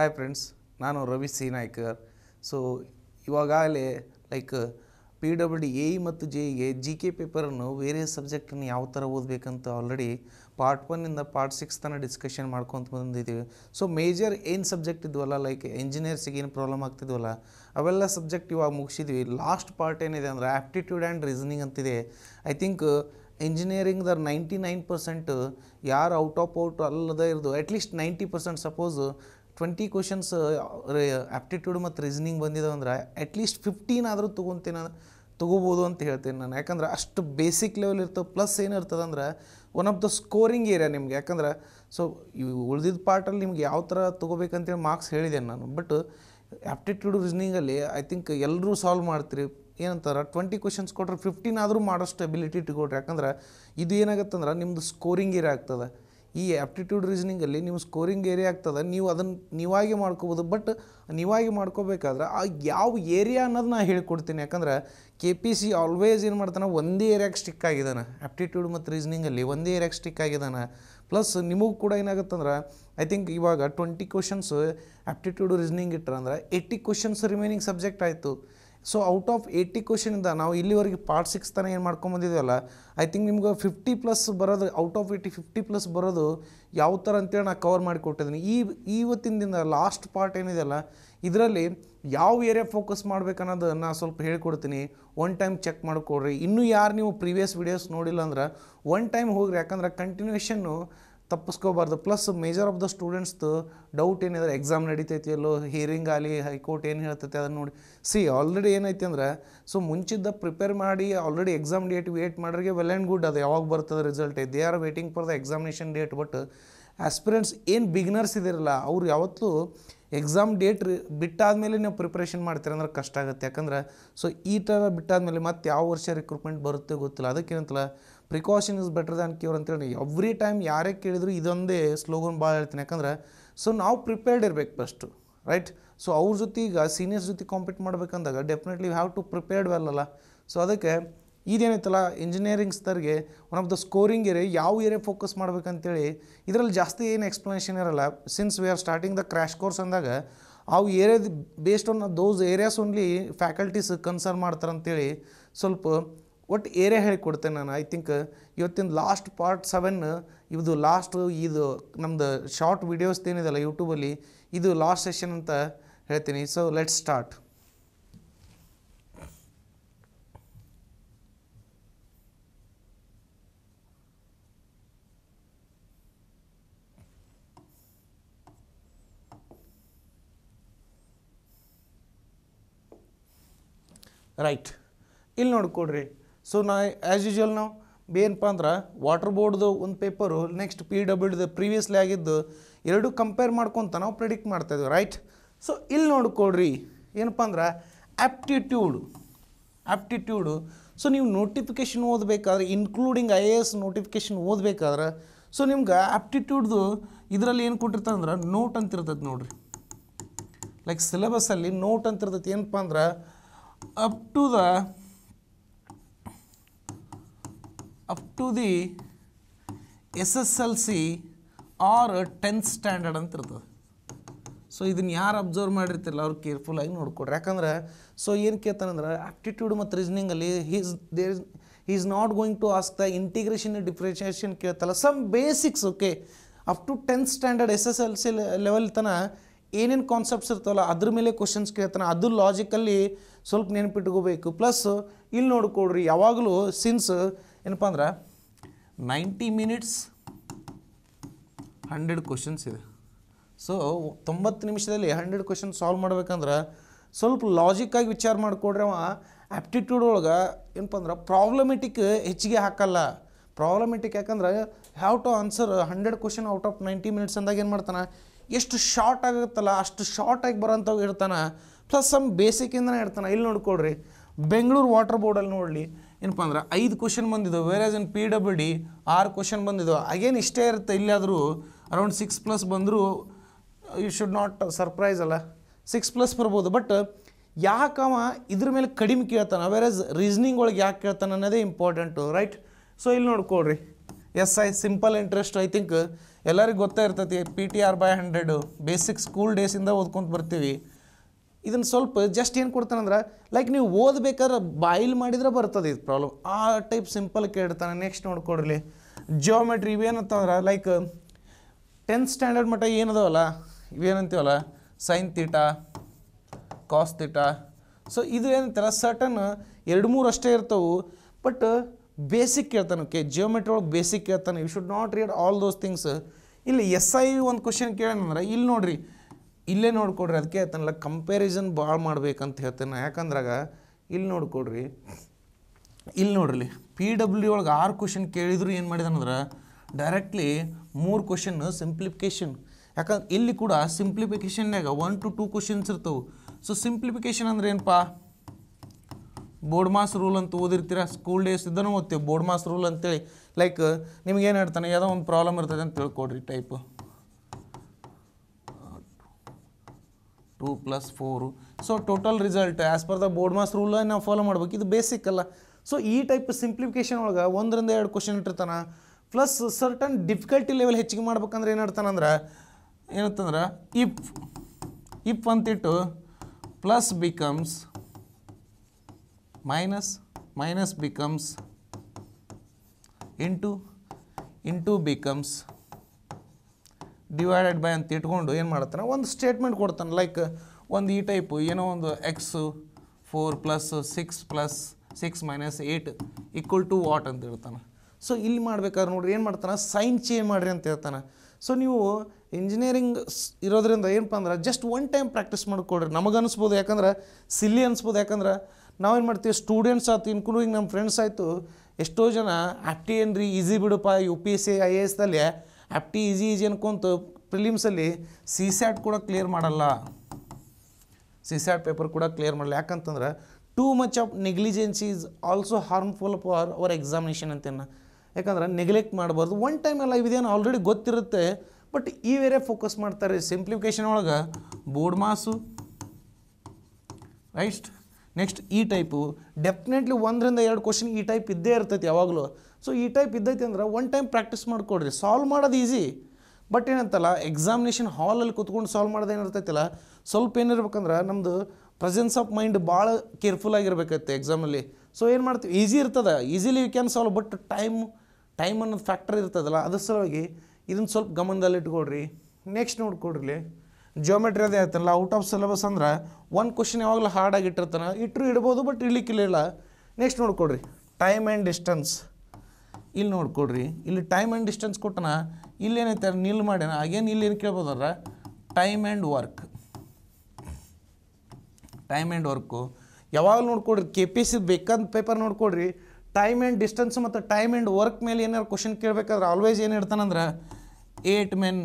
Hi friends ನಾನು Ravi C Nayakar so ಇವಾಗಲೇ like P W D A ಮತ್ತು ಜೆ ಇಗೆ ಜಿ ಕೆ ಪೇಪರನ್ನು ಬೇರೆ ಸಬ್ಜೆಕ್ಟನ್ನು ಯಾವ ಥರ ಓದಬೇಕಂತ ಆಲ್ರೆಡಿ ಪಾರ್ಟ್ ಒನ್ನಿಂದ ಪಾರ್ಟ್ ಸಿಕ್ಸ್ ತನಕ ಡಿಸ್ಕಷನ್ ಮಾಡ್ಕೊತ ಬಂದಿದ್ದೀವಿ ಸೊ ಮೇಜರ್ ಏನು ಸಬ್ಜೆಕ್ಟ್ ಇದ್ವಲ್ಲ ಲೈಕ್ ಎಂಜಿನಿಯರ್ಸಿಗೆ ಏನು ಪ್ರಾಬ್ಲಮ್ ಆಗ್ತಿದ್ವಲ್ಲ ಅವೆಲ್ಲ ಸಬ್ಜೆಕ್ಟ್ ಇವಾಗ ಮುಗಿಸಿದ್ವಿ ಲಾಸ್ಟ್ ಪಾರ್ಟ್ ಏನಿದೆ ಅಂದರೆ ಆ್ಯಪ್ಟಿಟ್ಯೂಡ್ ಆ್ಯಂಡ್ ರೀಸನಿಂಗ್ ಅಂತಿದೆ ಐ ಥಿಂಕ್ ಇಂಜಿನಿಯರಿಂಗ್ದ ನೈಂಟಿ ನೈನ್ ಪರ್ಸೆಂಟ್ ಯಾರು ಔಟ್ ಆಫ್ ಔಟ್ ಅಲ್ಲದೇ ಇರೋದು at least ninety percent suppose twenty questions aptitude ಮತ್ತು ರೀಸನಿಂಗ್ ಬಂದಿದೆ ಅಂದ್ರೆ ಅಟ್ಲೀಸ್ಟ್ ಫಿಫ್ಟೀನ್ ಆದರೂ ತೊಗೊತೀನಿ ತೊಗೋಬೋದು ಅಂತ ಹೇಳ್ತೀನಿ ನಾನು ಯಾಕಂದ್ರೆ ಅಷ್ಟು ಬೇಸಿಕ್ ಲೆವೆಲ್ ಇರ್ತವೆ ಪ್ಲಸ್ ಅಂದ್ರೆ one of the scoring area ನಿಮ್ಗೆ ಯಾಕಂದ್ರೆ ಸೊ ಇವು ಉಳಿದಿದ್ದ ಪಾರ್ಟಲ್ಲಿ ನಿಮ್ಗೆ ಯಾವ ಥರ ತೊಗೋಬೇಕಂತೇಳಿ ಮಾರ್ಕ್ಸ್ ಹೇಳಿದ್ದೇನೆ ನಾನು ಬಟ್ ಆ್ಯಪ್ಟಿಟ್ಯೂಡ್ ರೀಸನಿಂಗಲ್ಲಿ ಐ ಥಿಂಕ್ ಎಲ್ಲರೂ ಸಾಲ್ವ್ ಮಾಡ್ತೀರಿ ಏನಂತಾರೆ ಟ್ವೆಂಟಿ ಕ್ವಶನ್ಸ್ ಕೊಟ್ಟರೆ ಫಿಫ್ಟೀನ್ ಆದರೂ ಮಾಡೋಷ್ಟು ಎಬಿಲಿಟಿ ಇಟ್ಕೊಡ್ರಿ ಯಾಕಂದ್ರೆ ಇದು ಏನಾಗುತ್ತಂದ್ರೆ ನಿಮ್ಮದು ಸ್ಕೋರಿಂಗ್ ಏರಿಯಾ ಆಗ್ತದೆ ಈ ಆ್ಯಪ್ಟಿಟ್ಯೂಡ್ ರೀಸನಿಂಗಲ್ಲಿ ನಿಮ್ಮ ಸ್ಕೋರಿಂಗ್ ಏರಿಯಾ ಆಗ್ತದೆ ನೀವು ಅದನ್ನು ನೀವಾಗಿ ಮಾಡ್ಕೋಬೋದು ಬಟ್ ನೀವಾಗಿ ಮಾಡ್ಕೋಬೇಕಾದ್ರೆ ಆ ಯಾವ ಏರಿಯಾ ಅನ್ನೋದು ನಾನು ಹೇಳ್ಕೊಡ್ತೀನಿ ಯಾಕಂದ್ರೆ ಕೆ ಪಿ ಸಿ ಆಲ್ವೇಸ್ ಏನು ಮಾಡ್ತಾನೆ ಒಂದೇ ಏರಿಯಾಗೆ ಸ್ಟಿಕ್ ಆಗಿದ್ದಾನೆ ಆ್ಯಪ್ಟಿಟ್ಯೂಡ್ ಮತ್ತು ರೀಸನಿಂಗಲ್ಲಿ ಒಂದೇ ಏರಿಯಾಗೆ ಸ್ಟಿಕ್ ಆಗಿದ್ದಾನೆ ಪ್ಲಸ್ ನಿಮಗೂ ಕೂಡ ಏನಾಗುತ್ತಂದ್ರೆ ಐ ಥಿಂಕ್ ಇವಾಗ ಟ್ವೆಂಟಿ ಕ್ವಶನ್ಸ್ ಆ್ಯಪ್ಟಿಟ್ಯೂಡ್ ರೀಸನಿಂಗ್ ಇಟ್ಟರೆ ಅಂದರೆ ಏಯ್ಟಿ ಕ್ವಶನ್ಸ್ ರಿಮೈನಿಂಗ್ ಸಬ್ಜೆಕ್ಟ್ ಆಯಿತು ಸೊ ಔಟ್ ಆಫ್ ಏಯ್ಟಿ ಕ್ವಶನಿಂದ ನಾವು ಇಲ್ಲಿವರೆಗೆ ಪಾರ್ಟ್ ಸಿಕ್ಸ್ ತನಕ ಏನು ಮಾಡ್ಕೊಂಬಂದಿದ್ದೀವಲ್ಲ ಐ ಥಿಂಕ್ ನಿಮ್ಗೆ ಫಿಫ್ಟಿ ಪ್ಲಸ್ ಬರೋದು out of eighty fifty plus ಬರೋದು ಯಾವ ಥರ ಅಂತೇಳಿ ನಾನು ಕವರ್ ಮಾಡಿ ಕೊಟ್ಟಿದ್ದೀನಿ ಈ ಇವತ್ತಿನ ದಿನ ಲಾಸ್ಟ್ ಪಾರ್ಟ್ ಏನಿದೆಯಲ್ಲ ಇದರಲ್ಲಿ ಯಾವ ಏರಿಯಾ ಫೋಕಸ್ ಮಾಡ್ಬೇಕು ಅನ್ನೋದು ನಾನು ಸ್ವಲ್ಪ ಹೇಳ್ಕೊಡ್ತೀನಿ ಒನ್ ಟೈಮ್ ಚೆಕ್ ಮಾಡಿಕೊಡ್ರಿ ಇನ್ನೂ ಯಾರು ನೀವು ಪ್ರೀವಿಯಸ್ ವೀಡಿಯೋಸ್ ನೋಡಿಲ್ಲ ಅಂದ್ರೆ ಒನ್ ಟೈಮ್ ಹೋಗ್ರಿ ಯಾಕಂದ್ರೆ ಕಂಟಿನ್ಯೂಷನ್ನು ತಪ್ಪಿಸ್ಕೋಬಾರ್ದು ಪ್ಲಸ್ ಮೇಜರ್ ಆಫ್ ದ ಸ್ಟೂಡೆಂಟ್ಸ್ದು ಡೌಟ್ ಏನಿದ್ರೆ ಎಕ್ಸಾಮ್ ನಡೀತೈತಿ ಎಲ್ಲೋ ಹಿಯರಿಂಗ್ ಆಗಲಿ ಹೈಕೋರ್ಟ್ ಏನು ಹೇಳ್ತೈತಿ ಅದನ್ನು ನೋಡಿ ಸಿ ಆಲ್ರೆಡಿ ಏನೈತಿ ಅಂದ್ರೆ ಸೊ ಮುಂಚಿದ್ದ ಪ್ರಿಪೇರ್ ಮಾಡಿ ಆಲ್ರೆಡಿ ಎಕ್ಸಾಮ್ ಡೇಟ್ ವೇಟ್ ಮಾಡೋರಿಗೆ ವೆಲ್ ಆ್ಯಂಡ್ ಗುಡ್ ಅದು ಯಾವಾಗ ಬರ್ತದೆ result they are waiting for the examination date but aspirants ಏನು ಬಿಗಿನರ್ಸ್ ಇದಿರಲ್ಲ ಅವ್ರು ಯಾವತ್ತೂ ಎಕ್ಸಾಮ್ ಡೇಟ್ ಬಿಟ್ಟಾದಮೇಲೆ ನೀವು ಪ್ರಿಪ್ರೇಷನ್ ಮಾಡ್ತೀರ ಅಂದ್ರೆ ಕಷ್ಟ ಆಗುತ್ತೆ ಯಾಕಂದ್ರೆ ಸೊ ಈ ಥರ ಬಿಟ್ಟಾದಮೇಲೆ ಮತ್ತೆ ಯಾವ ವರ್ಷ ರಿಕ್ರೂಟ್ಮೆಂಟ್ ಬರುತ್ತೆ ಗೊತ್ತಿಲ್ಲ ಅದಕ್ಕೇನಂತಲ್ಲ precaution is better than cure ಅಂತೇಳಿ ಎವ್ರಿ ಟೈಮ್ ಯಾರೇ ಕೇಳಿದ್ರು ಇದೊಂದೇ ಸ್ಲೋಗನ್ ಭಾಳ ಹೇಳ್ತೀನಿ ಯಾಕಂದ್ರೆ ಸೊ ನಾವು ಪ್ರಿಪೇರ್ಡ್ ಇರಬೇಕು ಫಸ್ಟು ರೈಟ್ ಸೊ ಅವ್ರ ಜೊತೆ ಈಗ ಸೀನಿಯರ್ಸ್ ಜೊತೆ ಕಾಂಪೀಟ್ ಮಾಡ್ಬೇಕಂದಾಗ definitely have to prepared well ಅಲ್ಲ ಸೊ ಅದಕ್ಕೆ ಇದೇನೈತಲ್ಲ ಸ್ತರ್ಗೆ one of the scoring area ಯಾವ ಏರಿಯಾ ಫೋಕಸ್ ಮಾಡ್ಬೇಕಂತೇಳಿ ಇದರಲ್ಲಿ ಜಾಸ್ತಿ ಏನು ಎಕ್ಸ್ಪ್ಲನೇಷನ್ ಇರಲ್ಲ since we are starting the crash course ಅಂದಾಗ ಆ ಏರಿಯಾದ based on those areas only faculties concern ಮಾಡ್ತಾರೆ ಅಂತೇಳಿ ಸ್ವಲ್ಪ ಒಟ್ಟು ಏರಿಯಾ ಹೇಳಿಕೊಡ್ತೇನೆ ನಾನು ಐ ಥಿಂಕ್ ಇವತ್ತಿನ ಲಾಸ್ಟ್ ಪಾರ್ಟ್ ಸೆವೆನ್ ಇದು ಲಾಸ್ಟ್ ಇದು ನಮ್ಮದು ಶಾರ್ಟ್ ವೀಡಿಯೋಸ್ ಏನಿದೆಲ್ಲ ಯೂಟ್ಯೂಬಲ್ಲಿ ಇದು ಲಾಸ್ಟ್ ಸೆಷನ್ ಅಂತ ಹೇಳ್ತೀನಿ ಸೊ ಲೆಟ್ಸ್ ಸ್ಟಾರ್ಟ್ ರೈಟ್ ಇಲ್ಲಿ ನೋಡ್ಕೊಡ್ರಿ ಸೊ ನಾ ಆ್ಯಸ್ ಯೂಜಲ್ ನಾವು ಏನಪ್ಪ ಅಂದ್ರೆ ವಾಟರ್ ಬೋರ್ಡ್ದು ಒಂದು ಪೇಪರು ನೆಕ್ಸ್ಟ್ ಪಿ ಡಬ್ಲ್ಯೂಡ್ದು ಪ್ರೀವಿಯಸ್ಲಿ ಆಗಿದ್ದು ಎರಡು ಕಂಪೇರ್ ಮಾಡ್ಕೊತ ನಾವು ಪ್ರಿಡಿಕ್ಟ್ ಮಾಡ್ತಾಯಿದ್ವಿ ರೈಟ್ ಸೊ ಇಲ್ಲಿ ನೋಡ್ಕೊಳ್ರಿ ಏನಪ್ಪ ಅಂದ್ರೆ ಆ್ಯಪ್ಟಿಟ್ಯೂಡು ಆ್ಯಪ್ಟಿಟ್ಯೂಡು ಸೊ ನೀವು ನೋಟಿಫಿಕೇಷನ್ ಓದಬೇಕಾದ್ರೆ including I A S notification ಓದಬೇಕಾದ್ರೆ ಸೊ ನಿಮ್ಗೆ ಆ್ಯಪ್ಟಿಟ್ಯೂಡ್ದು ಇದರಲ್ಲಿ ಏನು ಕೊಟ್ಟಿರ್ತದೆ ಅಂದ್ರೆ ನೋಟ್ ಅಂತ ನೋಡ್ರಿ ಲೈಕ್ ಸಿಲೆಬಸ್ಸಲ್ಲಿ ನೋಟ್ ಅಂತ ಏನಪ್ಪ ಅಂದ್ರೆ up to the up to the S S L C ಆರ್ ಟೆಂತ್ ಸ್ಟ್ಯಾಂಡರ್ಡ್ ಅಂತ ಇರ್ತದೆ ಸೊ ಇದನ್ನು ಯಾರು ಅಬ್ಸರ್ವ್ ಮಾಡಿರ್ತಿರಲ್ಲ ಅವ್ರು ಕೇರ್ಫುಲ್ಲಾಗಿ ನೋಡ್ಕೊಡ್ರಿ ಯಾಕಂದ್ರೆ ಸೊ ಏನು ಕೇಳ್ತಾನಂದ್ರೆ ಆ್ಯಪ್ಟಿಟ್ಯೂಡ್ ಮತ್ತು ರೀಸ್ನಿಂಗಲ್ಲಿ he's there is he is not going to ask the integration differentiation ಕೇಳ್ತಲ್ಲ some basics okay up to tenth standard S S L C level ತನ ಏನೇನು ಕಾನ್ಸೆಪ್ಟ್ಸ್ ಇರ್ತಾವಲ್ಲ ಅದ್ರ ಮೇಲೆ ಕ್ವಶನ್ಸ್ ಕೇಳ್ತಾನೆ ಅದು ಲಾಜಿಕಲ್ಲಿ ಸ್ವಲ್ಪ ನೆನಪಿಟ್ಕೋಬೇಕು ಪ್ಲಸ್ ಇಲ್ಲಿ ನೋಡ್ಕೊಡ್ರಿ ಯಾವಾಗಲೂ ಸಿನ್ಸ್ ಏನಪ್ಪ ಅಂದ್ರೆ ನೈಂಟಿ ಮಿನಿಟ್ಸ್ ಹಂಡ್ರೆಡ್ ಕ್ವಶನ್ಸ್ ಇದೆ ಸೊ ತೊಂಬತ್ತು ನಿಮಿಷದಲ್ಲಿ ಹಂಡ್ರೆಡ್ ಕ್ವಶನ್ ಸಾಲ್ವ್ ಮಾಡ್ಬೇಕಂದ್ರೆ ಸ್ವಲ್ಪ ಲಾಜಿಕ್ಕಾಗಿ ವಿಚಾರ ಮಾಡಿಕೊಡ್ರಿ ಅವ ಆ್ಯಪ್ಟಿಟ್ಯೂಡ್ ಒಳಗೆ ಏನಪ್ಪ ಅಂದ್ರೆ ಪ್ರಾಬ್ಲಮೆಟಿಕ್ ಹೆಚ್ಚಿಗೆ ಹಾಕಲ್ಲ ಪ್ರಾಬ್ಲಮೆಟಿಕ್ ಯಾಕಂದ್ರೆ have to answer hundred question out of ninety minutes ಅಂದಾಗ ಏನು ಮಾಡ್ತಾನೆ ಎಷ್ಟು ಶಾರ್ಟ್ ಆಗುತ್ತಲ್ಲ ಅಷ್ಟು ಶಾರ್ಟಾಗಿ ಬರೋಂಥವು ಇರ್ತಾನೆ ಪ್ಲಸ್ ಸಮ್ ಬೇಸಿಕಿಂದನೇ ಇರ್ತಾನೆ ಇಲ್ಲಿ ನೋಡ್ಕೊಳ್ರಿ ಬೆಂಗಳೂರು ವಾಟರ್ ಬೋರ್ಡಲ್ಲಿ ನೋಡಲಿ ಏನಪ್ಪ ಅಂದ್ರೆ ಐದು ಕ್ವಶನ್ ಬಂದಿದೋ where as in P W D ಆರು ಕ್ವಶನ್ ಬಂದಿದ್ದಾವೆ ಅಗೇನ್ ಇಷ್ಟೇ ಇರುತ್ತೆ ಇಲ್ಲಾದರೂ ಅರೌಂಡ್ ಸಿಕ್ಸ್ ಪ್ಲಸ್ ಬಂದರೂ ಯು ಶುಡ್ ನಾಟ್ ಸರ್ಪ್ರೈಸ್ ಅಲ್ಲ ಸಿಕ್ಸ್ ಪ್ಲಸ್ ಬರ್ಬೋದು ಬಟ್ ಯಾಕವ ಇದ್ರ ಮೇಲೆ ಕಡಿಮೆ ಕೇಳ್ತಾನೆ ಆಸ್ ರೀಸ್ನಿಂಗ್ ಒಳಗೆ ಯಾಕೆ ಕೇಳ್ತಾನೆ ಅನ್ನೋದೇ ಇಂಪಾರ್ಟೆಂಟು ರೈಟ್ ಸೊ ಇಲ್ಲಿ ನೋಡ್ಕೊಳ್ರಿ S I simple interest I think ಎಲ್ಲರಿಗೂ ಗೊತ್ತೇ ಇರ್ತೈತಿ P T R by hundred basic school ಡೇಸಿಂದ ಓದ್ಕೊಂತ ಬರ್ತೀವಿ ಇದನ್ನು ಸ್ವಲ್ಪ ಜಸ್ಟ್ ಏನು ಕೊಡ್ತಾನಂದ್ರೆ ಲೈಕ್ ನೀವು ಓದಬೇಕಾದ್ರೆ ಬಾಯಿಲ್ ಮಾಡಿದ್ರೆ ಬರ್ತದೆ ಇದು ಪ್ರಾಬ್ಲಮ್ ಆ ಟೈಪ್ ಸಿಂಪಲ್ ಕೇಳ್ತಾನೆ ನೆಕ್ಸ್ಟ್ ನೋಡ್ಕೊಡ್ರಿ ಜಿಯೋಮೆಟ್ರಿ ಇವೇನಂತಂದ್ರೆ ಲೈಕ್ ಟೆಂತ್ ಸ್ಟ್ಯಾಂಡರ್ಡ್ ಮಟ್ಟ ಏನದವಲ್ಲ ಇವೇನಂತೀವಲ್ಲ sine theta cos theta so ಇದು ಏನಂತಾರ ಸರ್ಟನ್ ಎರಡು ಮೂರು ಅಷ್ಟೇ ಇರ್ತವೆ ಬಟ್ ಬೇಸಿಕ್ ಕೇಳ್ತಾನೆ ಓಕೆ ಜಿಯೋಮೆಟ್ರಿ ಒಳಗೆ ಬೇಸಿಕ್ ಕೇಳ್ತಾನೆ you should not read all those things ಇಲ್ಲಿ ಎಸ್ ಐ ಒಂದು ಕ್ವಶನ್ ಕೇಳೋಣ ಇಲ್ಲಿ ನೋಡ್ರಿ ಇಲ್ಲೇ ನೋಡಿಕೊಡ್ರಿ ಅದಕ್ಕೆ ಆತನಲ್ಲ ಕಂಪ್ಯಾರಿಸನ್ ಭಾಳ ಮಾಡ್ಬೇಕಂತ ಹೇಳ್ತೇನೆ ಯಾಕಂದ್ರಾಗ ಇಲ್ಲಿ ನೋಡ್ಕೊಡ್ರಿ ಇಲ್ಲಿ ನೋಡ್ರಿ ಪಿ ಡಬ್ಲ್ಯೂ ಒಳಗೆ ಆರು ಕ್ವಶನ್ ಕೇಳಿದ್ರು ಏನು ಮಾಡಿದಾನಂದ್ರೆ ಡೈರೆಕ್ಟ್ಲಿ ಮೂರು ಕ್ವಶನ್ ಸಿಂಪ್ಲಿಫಿಕೇಶನ್ ಯಾಕಂದ್ರೆ ಇಲ್ಲಿ ಕೂಡ ಸಿಂಪ್ಲಿಫಿಕೇಶನ್ನಾಗ ಒನ್ ಟು ಟೂ ಕ್ವಶನ್ಸ್ ಇರ್ತವೆ ಸೊ ಸಿಂಪ್ಲಿಫಿಕೇಶನ್ ಅಂದ್ರೆ ಏನಪ್ಪ ಬೋರ್ಡ್ ಮಾಸ್ ರೂಲ್ ಅಂತ ಓದಿರ್ತೀರಾ ಸ್ಕೂಲ್ ಡೇಸ್ ಇದ್ದನೂ ಓದ್ತೀವಿ ಬೋರ್ಡ್ ಮಾಸ್ ರೂಲ್ ಅಂತೇಳಿ ಲೈಕ್ ನಿಮ್ಗೆ ಏನು ಹೇಳ್ತಾನೆ ಯಾವುದೋ ಒಂದು ಪ್ರಾಬ್ಲಮ್ ಇರ್ತದೆ ಅಂತ ತಿಳ್ಕೊಡ್ರಿ type two plus four so total result as per the BODMAS rule ನಾವು ಫಾಲೋ ಮಾಡ್ಬೇಕು ಇದು ಬೇಸಿಕ್ ಅಲ್ಲ ಸೊ ಈ ಟೈಪ್ ಸಿಂಪ್ಲಿಫಿಕೇಶನ್ ಒಳಗೆ ಒಂದರಿಂದ ಎರಡು ಕ್ವಶನ್ ಇಟ್ಟಿರ್ತಾನೆ ಪ್ಲಸ್ ಸರ್ಟನ್ ಡಿಫಿಕಲ್ಟಿ ಲೆವೆಲ್ ಹೆಚ್ಚಿಗೆ ಮಾಡ್ಬೇಕಂದ್ರೆ ಏನು ಅಂದ್ರೆ ಏನಂತಂದ್ರೆ ಇಪ್ ಇಪ್ ಅಂತಿಟ್ಟು plus becomes minus minus becomes into into becomes divided by ಅಂತ ಇಟ್ಕೊಂಡು ಏನು ಮಾಡ್ತಾನೆ ಒಂದು ಸ್ಟೇಟ್ಮೆಂಟ್ ಕೊಡ್ತಾನೆ ಲೈಕ್ ಒಂದು ಈ ಟೈಪು ಏನೋ ಒಂದು X four plus six plus six minus eight equal to what ಅಂತ ಹೇಳ್ತಾನೆ ಸೊ ಇಲ್ಲಿ ಮಾಡ್ಬೇಕಾದ್ರೆ ನೋಡ್ರಿ ಏನು ಮಾಡ್ತಾನೆ ಸೈನ್ ಚೇಂಜ್ ಮಾಡಿರಿ ಅಂತ ಹೇಳ್ತಾನೆ ಸೊ ನೀವು ಇಂಜಿನಿಯರಿಂಗ್ ಇರೋದ್ರಿಂದ ಏನಪ್ಪ ಅಂದ್ರೆ ಜಸ್ಟ್ ಒನ್ ಟೈಮ್ ಪ್ರಾಕ್ಟೀಸ್ ಮಾಡಿಕೊಡ್ರಿ ನಮಗೆ ಅನಿಸ್ಬೋದು ಯಾಕಂದ್ರೆ ಸಿಲ್ಲಿ ಅನಿಸ್ಬೋದು ಯಾಕಂದ್ರೆ ನಾವೇನು ಮಾಡ್ತೀವಿ ಸ್ಟೂಡೆಂಟ್ಸ್ ಆಯ್ತು ಇನ್ಕ್ಲೂಡಿಂಗ್ ನಮ್ಮ ಫ್ರೆಂಡ್ಸ್ ಆಯಿತು ಎಷ್ಟೋ ಜನ ಏನು ರೀ ಈಸಿ ಬಿಡಪ್ಪ U P S C I A ಎಸ್ದಲ್ಲಿ ಆ್ಯಪ್ಟಿ ಈಸಿ ಈಜಿ ಅನ್ಕೊಂತು ಪ್ರಿಲಿಮ್ಸಲ್ಲಿ ಸಿ ಸ್ಯಾಟ್ ಕೂಡ ಕ್ಲಿಯರ್ ಮಾಡಲ್ಲ ಸಿ ಸ್ಯಾಟ್ ಪೇಪರ್ ಕೂಡ ಕ್ಲಿಯರ್ ಮಾಡಲ್ಲ ಯಾಕಂತಂದ್ರೆ too much of negligency is also harmful for our examination ಅಂತೇನು ಯಾಕಂದ್ರೆ ನೆಗ್ಲೆಕ್ಟ್ ಮಾಡಬಾರ್ದು ಒನ್ ಟೈಮ್ ಎಲ್ಲ ಇದೇನು ಆಲ್ರೆಡಿ ಗೊತ್ತಿರುತ್ತೆ ಬಟ್ ಈ ವೇರೆ ಫೋಕಸ್ ಮಾಡ್ತಾರೆ ಸಿಂಪ್ಲಿಫಿಕೇಶನ್ ಒಳಗೆ ಬೋರ್ಡ್ ಮಾಸು ರೈಟ್ ನೆಕ್ಸ್ಟ್ ಈ ಟೈಪು ಡೆಫಿನೆಟ್ಲಿ ಒಂದರಿಂದ ಎರಡು ಕ್ವಶನ್ ಈ ಟೈಪ್ ಇದ್ದೇ ಇರ್ತೈತಿ ಯಾವಾಗಲೂ ಸೊ ಈ ಟೈಪ್ ಇದ್ದೈತಿ ಅಂದ್ರೆ ಒನ್ ಟೈಮ್ ಪ್ರಾಕ್ಟೀಸ್ ಮಾಡಿಕೊಡ್ರಿ ಸಾಲ್ವ್ ಮಾಡೋದು ಈಸಿ ಬಟ್ ಏನಂತಲ್ಲ ಎಕ್ಸಾಮಿನೇಷನ್ ಹಾಲಲ್ಲಿ ಕುತ್ಕೊಂಡು ಸಾಲ್ವ್ ಮಾಡೋದು ಏನಿರ್ತೈತಿಲ್ಲ ಸ್ವಲ್ಪ ಏನಿರ್ಬೇಕಂದ್ರೆ ನಮ್ಮದು ಪ್ರೆಸೆನ್ಸ್ ಆಫ್ ಮೈಂಡ್ ಭಾಳ ಕೇರ್ಫುಲ್ ಆಗಿರ್ಬೇಕೈತೆ ಎಕ್ಸಾಮಲ್ಲಿ ಸೊ ಏನು ಮಾಡ್ತೀವಿ ಈಸಿ ಇರ್ತದೆ easily you can solve but time time ಅನ್ನೋದು ಫ್ಯಾಕ್ಟರ್ ಇರ್ತದಲ್ಲ ಅದ್ರ ಸಲುವಾಗಿ ಇದನ್ನ ಸ್ವಲ್ಪ ಗಮನದಲ್ಲಿ ಇಟ್ಕೊಡ್ರಿ ನೆಕ್ಸ್ಟ್ ನೋಡ್ಕೊಡ್ರಿ ಜಿಯೋಮೆಟ್ರಿ ಅದೇ ಆಯ್ತಲ್ಲ ಔಟ್ ಆಫ್ ಸಿಲೆಬಸ್ ಅಂದ್ರೆ ಒಂದು ಕ್ವಶನ್ ಯಾವಾಗಲೂ ಹಾರ್ಡಾಗಿ ಇಟ್ಟಿರ್ತಾನೆ ಇಟ್ಟರು ಇಡ್ಬೋದು ಬಟ್ ಇಡ್ಲಿಕ್ಕಿಲ್ಲ ನೆಕ್ಸ್ಟ್ ನೋಡ್ಕೊಡ್ರಿ ಟೈಮ್ ಆ್ಯಂಡ್ ಡಿಸ್ಟೆನ್ಸ್ ಇಲ್ಲಿ ನೋಡ್ಕೊಡ್ರಿ ಇಲ್ಲಿ ಟೈಮ್ ಆ್ಯಂಡ್ ಡಿಸ್ಟೆನ್ಸ್ ಕೊಟ್ಟನ ಇಲ್ಲೇನೈತೆ ನಿಲ್ ಮಾಡ್ಯಾನ ಆಗೇನು ಏನು ಕೇಳ್ಬೋದಾರ time and work time and work ಯಾವಾಗ ನೋಡ್ಕೊಡ್ರಿ ಕೆ ಪಿ ಸಿ ಬೇಕಾದ ಪೇಪರ್ ನೋಡ್ಕೊಡ್ರಿ ಟೈಮ್ ಆ್ಯಂಡ್ ಡಿಸ್ಟೆನ್ಸ್ ಮತ್ತು ಟೈಮ್ ಆ್ಯಂಡ್ ವರ್ಕ್ ಮೇಲೆ ಏನಾರು ಕ್ವಶನ್ ಕೇಳಬೇಕಾದ್ರೆ ಆಲ್ವೇಸ್ ಏನು ಇರ್ತಾನಂದ್ರೆ eight men